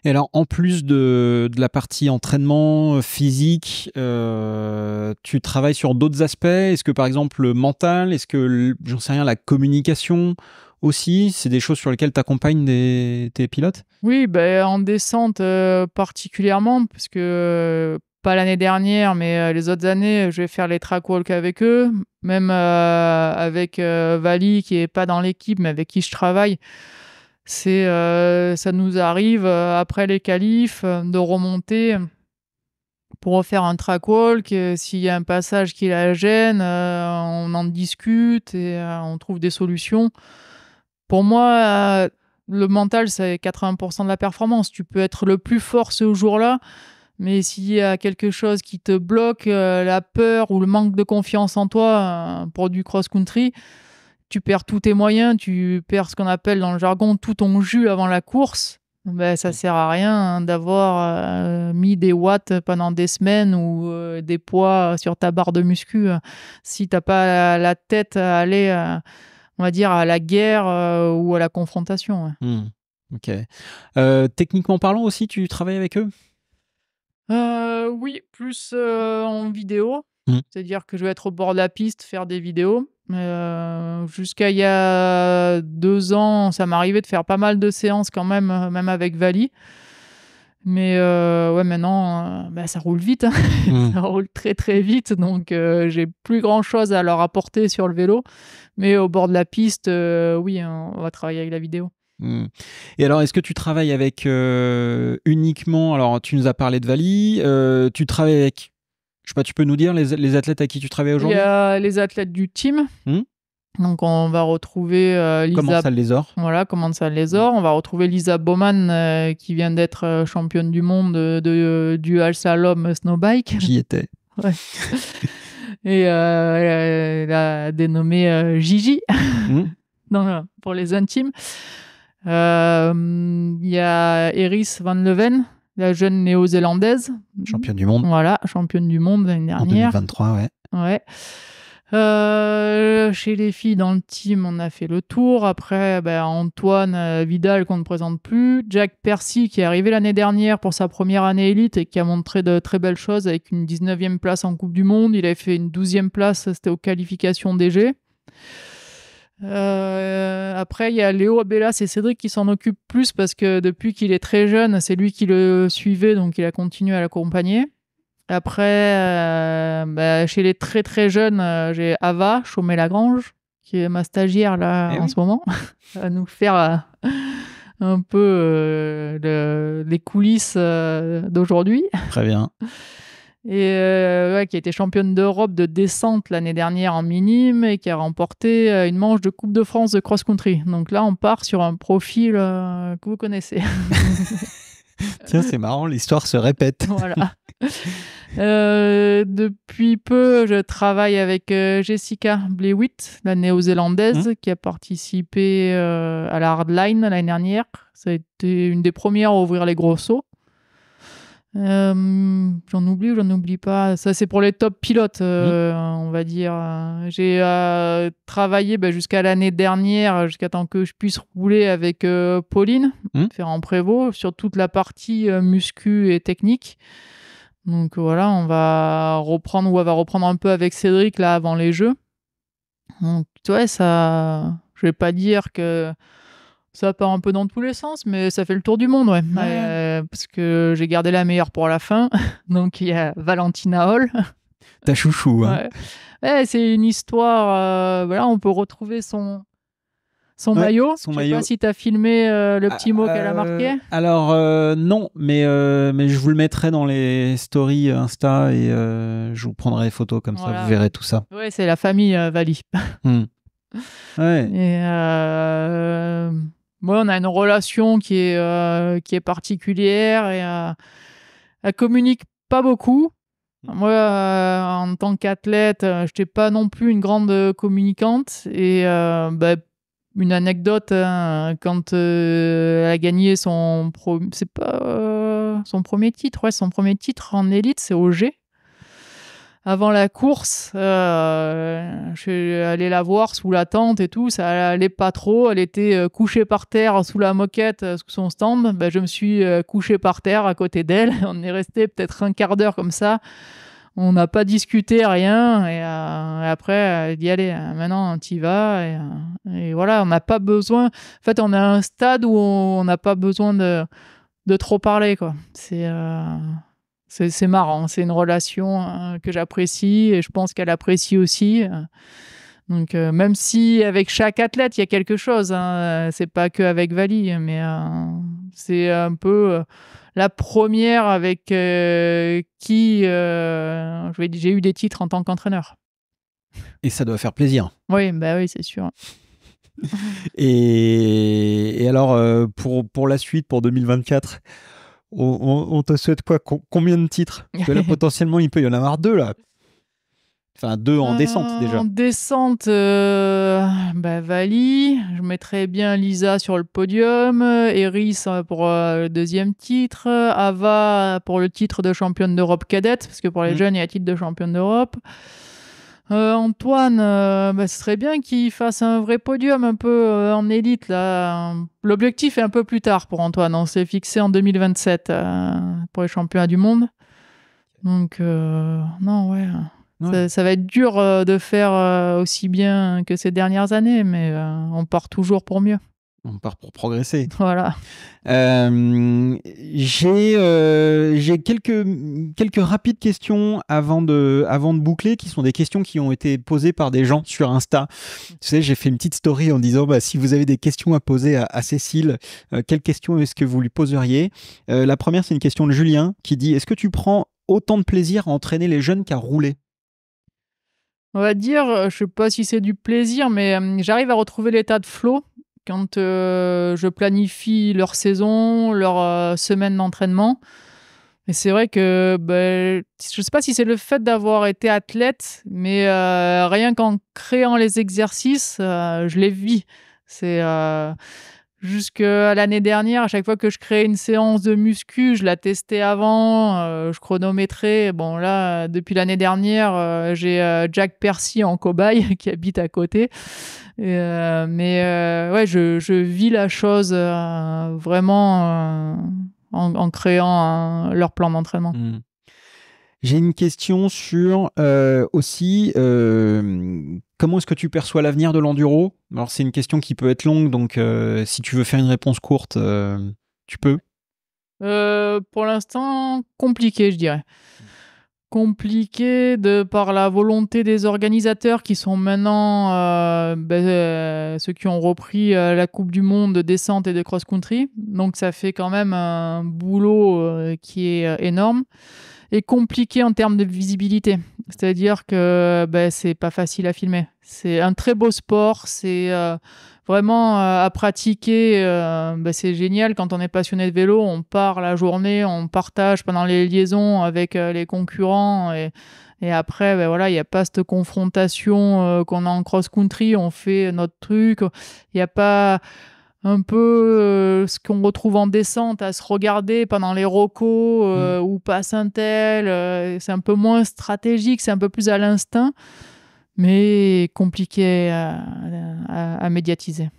S2: Et alors, en plus de, la partie entraînement euh, physique, euh, tu travailles sur d'autres aspects Est-ce que, par exemple, le mental Est-ce que, j'en sais rien, la communication aussi C'est des choses sur lesquelles tu accompagnes tes pilotes
S1: Oui, bah, en descente euh, particulièrement, parce que pas l'année dernière, mais les autres années, je vais faire les track avec eux, même avec Vali qui est pas dans l'équipe, mais avec qui je travaille. C'est, euh, ça nous arrive euh, après les qualifs euh, de remonter pour refaire un track walk. S'il y a un passage qui la gêne, on en discute et on trouve des solutions. Pour moi, le mental, c'est 80% de la performance. Tu peux être le plus fort ce jour-là, mais s'il y a quelque chose qui te bloque, la peur ou le manque de confiance en toi pour du cross-country, tu perds tous tes moyens, tu perds ce qu'on appelle dans le jargon tout ton jus avant la course. Ben, ça sert à rien hein, d'avoir euh, mis des watts pendant des semaines ou euh, des poids sur ta barre de muscu si hein. si t'as pas la tête à aller, euh, on va
S2: dire, à la guerre ou à la
S1: confrontation.
S2: Mmh. Ok. techniquement parlant aussi, tu travailles avec eux
S1: Oui, plus en vidéo. Mmh. C'est-à-dire que je vais être au bord de la piste, faire des vidéos. Euh, jusqu'à il y a deux ans, ça m'arrivait de faire pas mal de séances quand même, euh, même avec Vali. Mais euh, ouais, maintenant, bah, ça roule vite. Hein. Mmh. ça roule très très vite. Donc, j'ai plus grand chose à leur apporter sur le vélo. Mais au bord de la piste, oui, on va travailler avec la vidéo.
S2: Mmh. Et alors, est-ce que tu travailles avec uniquement. Alors, tu nous as parlé de Vali. tu travailles avec je sais pas, tu peux nous dire les, athlètes à qui tu travailles aujourd'hui Il y
S1: a les athlètes du team. Hmm Donc on va retrouver euh, Lisa. Comment ça les or Voilà, comment ça les hmm. or. On va retrouver Lisa Bowman euh, qui vient d'être euh, championne du monde de, Al salom snowbike. J'y étais. Et elle a dénommé Gigi. Hmm pour les intimes. Il y a Eris Van Leven la jeune néo-zélandaise. Championne du monde. Voilà, championne du monde l'année dernière. En 2023, ouais. Euh, chez les filles, dans le team, on a fait le tour. Après, ben, Antoine euh, Vidal, qu'on ne présente plus. Jack Percy, qui est arrivé l'année dernière pour sa première année élite et qui a montré de très belles choses avec une 19e place en Coupe du Monde. Il avait fait une 12e place, c'était aux qualifications DG. Euh, après, il y a Léo Abelas et Cédric qui s'en occupent plus parce que depuis qu'il est très jeune, c'est lui qui le suivait, donc il a continué à l'accompagner. Après, euh, bah, chez les très très jeunes, euh, j'ai Ava Chaumet-Lagrange, qui est ma stagiaire là eh en ce moment, à nous faire un peu les coulisses d'aujourd'hui.
S2: Très bien.
S1: et euh, qui a été championne d'Europe de descente l'année dernière en minime et qui a remporté euh, une manche de Coupe de France de cross-country. Donc là, on part sur un profil euh, que vous connaissez.
S2: Tiens, c'est marrant, l'histoire se répète. voilà.
S1: depuis peu, je travaille avec Jessica Blewitt, la néo-zélandaise, mmh. qui a participé à la Hardline l'année dernière. Ça a été une des premières à ouvrir les gros sauts. Euh, j'en oublie ou j'en oublie pas. Ça, c'est pour les top pilotes, euh, mmh. on va dire. Euh, j'ai travaillé bah, jusqu'à l'année dernière, jusqu'à temps que je puisse rouler avec Pauline faire mmh. ferrand prévôt sur toute la partie muscu et technique. Donc voilà, on va reprendre ou on va reprendre un peu avec Cédric là avant les Jeux. Donc ouais, ça, je vais pas dire que ça part un peu dans tous les sens, mais ça fait le tour du monde, ouais. Euh, parce que j'ai gardé la meilleure pour la fin. Donc il y a Valentina Hall.
S2: Ta chouchou, hein.
S1: ouais. c'est une histoire. Euh, voilà, on peut retrouver son. Son maillot son Je sais pas si tu as filmé euh, le ah, petit mot qu'elle a marqué.
S2: Alors, non, mais, mais je vous le mettrai dans les stories Insta et je vous prendrai les photos comme ça, vous verrez tout ça.
S1: Ouais, c'est la famille Vali. Hmm.
S2: Ouais.
S1: Et moi, on a une relation qui est, euh, qui est particulière et euh, elle communique pas beaucoup. Mmh. Moi, euh, en tant qu'athlète, je n'étais pas non plus une grande communicante. Et bah, une anecdote, hein, quand elle a gagné son, pro... c'est pas, son premier titre, ouais, son premier titre en élite, c'est au G avant la course, euh, je suis allé la voir sous la tente et tout, ça allait pas trop. Elle était euh, couchée par terre sous la moquette, euh, sous son stand. Ben, je me suis couché par terre à côté d'elle. On est resté peut-être un quart d'heure comme ça. On n'a pas discuté, rien. Et, après, elle dit Allez, maintenant, t'y vas. Et, voilà, on n'a pas besoin. En fait, on a un stade où on n'a pas besoin de, trop parler. quoi. C'est. C'est marrant, c'est une relation euh, que j'apprécie et je pense qu'elle apprécie aussi. Donc euh, même si avec chaque athlète il y a quelque chose, Ce hein, euh, c'est pas que avec Vali, mais c'est un peu la première avec qui j'ai eu des titres en tant qu'entraîneur.
S2: Et ça doit faire plaisir.
S1: Oui, bah oui, c'est sûr.
S2: et, et, alors pour pour la suite pour 2024 on, te souhaite quoi Combien de titres que là, potentiellement, il peut y en avoir deux, là. Enfin, deux en euh, descente, déjà. En
S1: descente, euh, bah, je mettrais bien Lisa sur le podium, Eris euh, pour le deuxième titre, Ava pour le titre de championne d'Europe cadette, parce que pour les mm. jeunes, il y a titre de championne d'Europe. Euh, Antoine, euh, bah, ce serait bien qu'il fasse un vrai podium un peu euh, en élite. là. L'objectif est un peu plus tard pour Antoine. On s'est fixé en 2027 pour les championnats du monde. Donc, non, ouais. ça, va être dur de faire aussi bien que ces dernières années, mais
S2: on part toujours pour mieux on part pour progresser. Voilà. Euh, euh, j'ai quelques, quelques rapides questions avant de, avant de boucler, qui sont des questions qui ont été posées par des gens sur Insta. Tu sais, j'ai fait une petite story en disant bah, si vous avez des questions à poser à, Cécile, euh, quelles questions est-ce que vous lui poseriez La première, c'est une question de Julien qui dit est-ce que tu prends autant de plaisir à entraîner les jeunes qu'à rouler
S1: on va dire, je sais pas si c'est du plaisir, mais j'arrive à retrouver l'état de flow quand euh, je planifie leur saison, leur euh, semaine d'entraînement, et c'est vrai que ben, je ne sais pas si c'est le fait d'avoir été athlète, mais euh, rien qu'en créant les exercices, je les vis. C'est Jusque l'année dernière, à chaque fois que je créais une séance de muscu, je la testais avant, euh, je chronométrais. Bon, là, depuis l'année dernière, euh, j'ai euh, Jack Percy en cobaye qui habite à côté. mais ouais, je, vis la chose vraiment en, créant leur plan d'entraînement. Mmh.
S2: J'ai une question sur euh, aussi euh, comment est-ce que tu perçois l'avenir de l'enduro Alors c'est une question qui peut être longue, donc euh, si tu veux faire une réponse courte, tu peux.
S1: pour l'instant, compliqué, je dirais. Compliqué de par la volonté des organisateurs qui sont maintenant ben, ceux qui ont repris la Coupe du Monde de descente et de cross-country. Donc ça fait quand même un boulot qui est énorme est compliqué en termes de visibilité. C'est-à-dire que ben, c'est pas facile à filmer. C'est un très beau sport, c'est euh, vraiment euh, à pratiquer. Euh, ben, c'est génial quand on est passionné de vélo, on part la journée, on partage pendant les liaisons avec les concurrents et, et après, ben, voilà, il n'y a pas cette confrontation qu'on a en cross-country. On fait notre truc, il n'y a pas un peu euh, ce qu'on retrouve en descente à se regarder pendant les rocos euh, mm. ou pas Saint-Tel. Euh, c'est un peu moins stratégique, c'est un peu plus à l'instinct, mais compliqué à, médiatiser.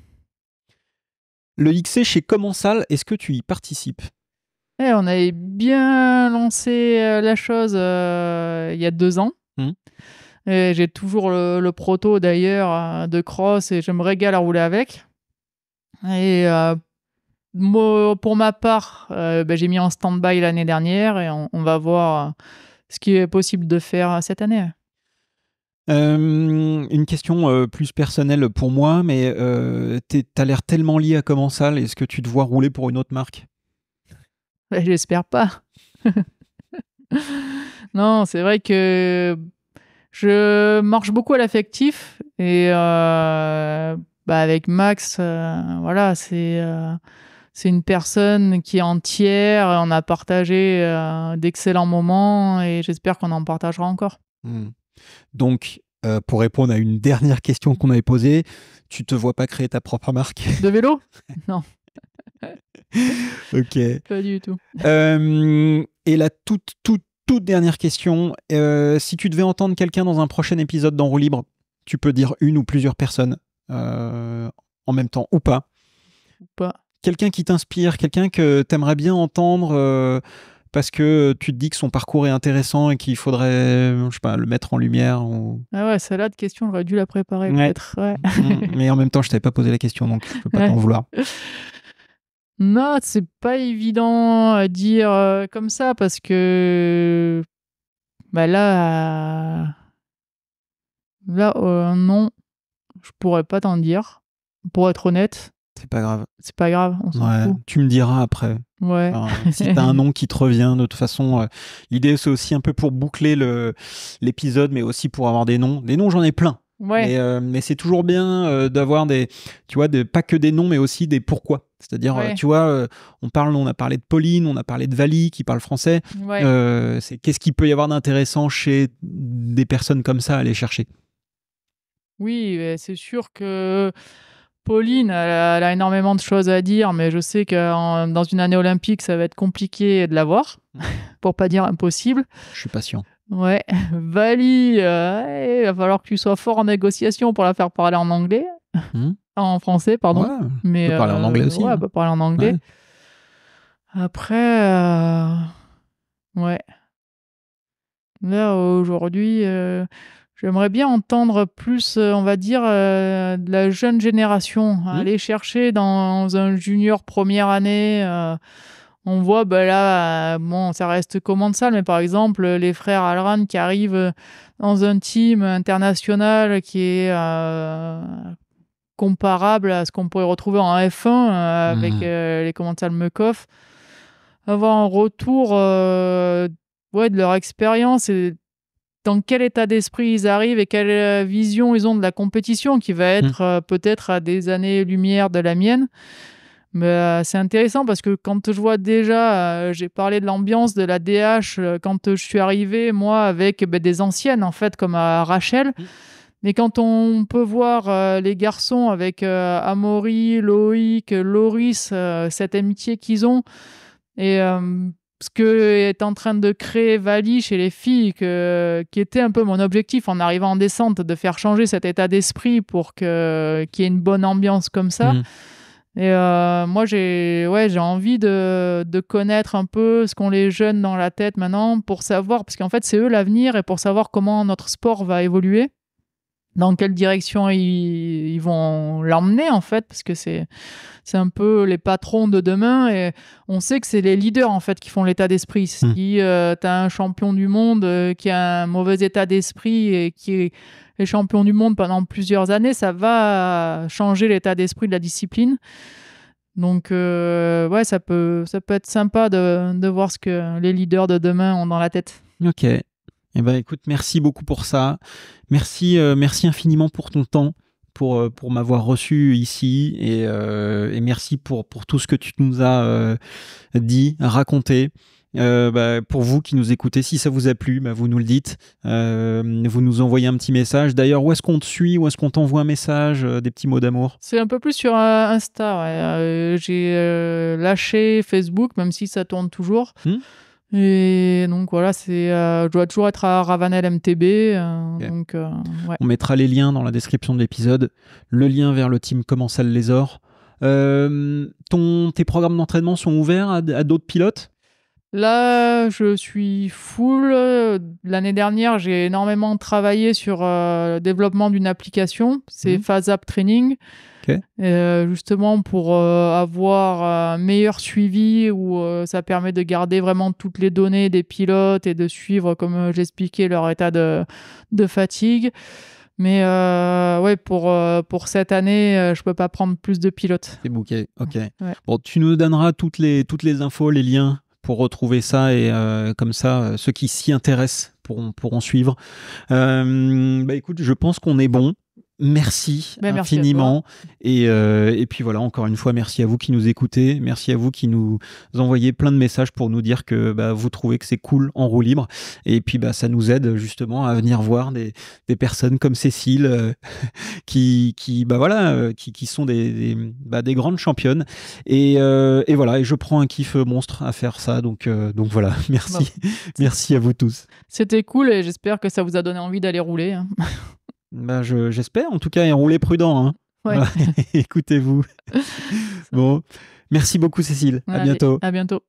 S2: Le XC chez Commensal, est-ce que tu y participes
S1: eh, On avait bien lancé la chose il y a deux ans. Mm. J'ai toujours le, le proto d'ailleurs de cross et je me régale à rouler avec. Et euh, pour ma part, euh, bah, j'ai mis en stand-by l'année dernière et on, va voir euh, ce qui est possible de faire cette année.
S2: une question plus personnelle pour moi, mais euh, t'as l'air tellement lié à Commensal, est-ce que tu te vois rouler pour une autre marque
S1: bah, J'espère pas. non, c'est vrai que je marche beaucoup à l'affectif et bah, avec Max, euh, voilà, euh, c'est une personne qui est entière. On a partagé euh, d'excellents moments et j'espère qu'on en partagera encore.
S2: Hmm. Donc, pour répondre à une dernière question qu'on avait posée, tu te vois pas créer ta propre marque De
S1: vélo Non.
S2: ok. Pas du tout. et la toute, toute, toute dernière question. si tu devais entendre quelqu'un dans un prochain épisode d'Enroue Libre, tu peux dire une ou plusieurs personnes euh, en même temps ou pas. Quelqu'un qui t'inspire, quelqu'un que t'aimerais bien entendre euh, parce que tu te dis que son parcours est intéressant et qu'il faudrait, je pas, le mettre en lumière. Ou...
S1: Ah ouais, celle-là de question, j'aurais dû la préparer mm, mm.
S2: Mais en même temps, je t'avais pas posé la question, donc je peux pas t'en vouloir.
S1: Non, c'est pas évident à dire euh, comme ça parce que bah là, là non, je pourrais pas t'en dire. Pour être honnête. C'est pas grave. C'est pas grave,
S2: Tu me diras après. Ouais. Enfin, si t'as un nom qui te revient, de toute façon, euh, l'idée c'est aussi un peu pour boucler l'épisode, mais aussi pour avoir des noms. Des noms, j'en ai plein. Ouais. Mais, euh, c'est toujours bien euh, d'avoir des, tu vois, pas que des noms, mais aussi des pourquoi. C'est-à-dire, tu vois, on parle, on a parlé de Pauline, on a parlé de Vali qui parle français. c'est qu'est-ce qu'il peut y avoir d'intéressant chez des personnes comme ça à aller chercher.
S1: Oui, c'est sûr que Pauline, elle a, énormément de choses à dire, mais je sais que dans une année olympique, ça va être compliqué de la voir, mmh. pour pas dire impossible. Je suis patient. Ouais, Vali, il va falloir que tu sois fort en négociation pour la faire parler en anglais, mmh. en français, pardon. Ouais, mais peut parler en euh, anglais aussi, Ouais, hein. peut parler en anglais. Après, euh, ouais. Là, aujourd'hui, euh, J'aimerais bien entendre plus, euh, on va dire, euh, de la jeune génération. Mhm. Aller chercher dans un junior première année. Euh, on voit, ben là, bon, ça reste ça, mais par exemple, les frères Alran qui arrivent dans un team international qui est comparable à ce qu'on pourrait retrouver en F1 avec mhm. les commentaires Mekoff. Avoir un retour ouais, de leur expérience et dans quel état d'esprit ils arrivent et quelle euh, vision ils ont de la compétition qui va hmm. être euh, peut-être à des années-lumière de la mienne. Mais euh, c'est intéressant parce que quand je vois déjà, j'ai parlé de l'ambiance de la DH quand je suis arrivé, moi, avec ben, des anciennes, en fait, comme Rachel. Hmm. Mais quand on peut voir les garçons avec Amaury, Loïc, Loris, cette amitié qu'ils ont, et ce que est en train de créer Valley chez les filles, qui était un peu mon objectif en arrivant en descente, de faire changer cet état d'esprit pour que qu'il y ait une bonne ambiance comme ça. Mm. Et euh, moi, j'ai ouais, j'ai envie de, de, connaître un peu ce qu'ont les jeunes dans la tête maintenant pour savoir, parce qu'en fait, c'est eux l'avenir et pour savoir comment notre sport va évoluer dans quelle direction ils, vont l'emmener en fait parce que c'est c'est un peu les patrons de demain et on sait que c'est les leaders en fait qui font l'état d'esprit si tu as un champion du monde euh, qui a un mauvais état d'esprit et qui est champion du monde pendant plusieurs années ça va changer l'état d'esprit de la discipline donc euh, ouais ça peut ça peut être sympa de, de voir ce que les leaders de demain ont dans la tête
S2: ok eh ben, écoute, merci beaucoup pour ça. Merci, euh, merci infiniment pour ton temps, pour, euh, pour m'avoir reçu ici euh, et, merci pour, pour tout ce que tu nous as dit, raconté. Bah, pour vous qui nous écoutez, si ça vous a plu, bah, vous nous le dites. vous nous envoyez un petit message. D'ailleurs, où est-ce qu'on te suit Où est-ce qu'on t'envoie un message Des petits mots d'amour
S1: C'est un peu plus sur Insta. J'ai lâché Facebook, même si ça tourne toujours. Hmm et donc voilà, euh, je dois toujours être à Ravanel MTB. Euh, euh, On
S2: mettra les liens dans la description de l'épisode, le lien vers le team Commensal Les Ors. ton, tes programmes d'entraînement sont ouverts à, d'autres pilotes
S1: Là, je suis full. L'année dernière, j'ai énormément travaillé sur le développement d'une application, c'est mhm. Phase App Training. Euh, justement pour euh, avoir un meilleur suivi où euh, ça permet de garder vraiment toutes les données des pilotes et de suivre, comme j'expliquais, leur état de, fatigue. Mais ouais, pour, pour cette année, je peux pas prendre plus de pilotes.
S2: C'est ok. Bon, tu nous donneras toutes les, toutes les infos, les liens pour retrouver ça et comme ça, ceux qui s'y intéressent pourront, pourront suivre. bah écoute, je pense qu'on est bon. Merci ben, infiniment. Euh, et, puis voilà, encore une fois, merci à vous qui nous écoutez. Merci à vous qui nous envoyez plein de messages pour nous dire que bah, vous trouvez que c'est cool en roue libre. Et puis bah, ça nous aide justement à venir voir des, personnes comme Cécile euh, qui, bah, voilà, euh, qui, sont des, des, bah, grandes championnes. Et, voilà, et je prends un kiff monstre à faire ça. Donc, donc voilà, merci. Bah, merci à vous tous.
S1: C'était cool et j'espère que ça vous a donné envie d'aller rouler. Hein.
S2: Ben, j'espère. en tout cas, et roulez prudent. Hein. Écoutez-vous. bon, merci beaucoup, Cécile. à bientôt.
S1: À bientôt.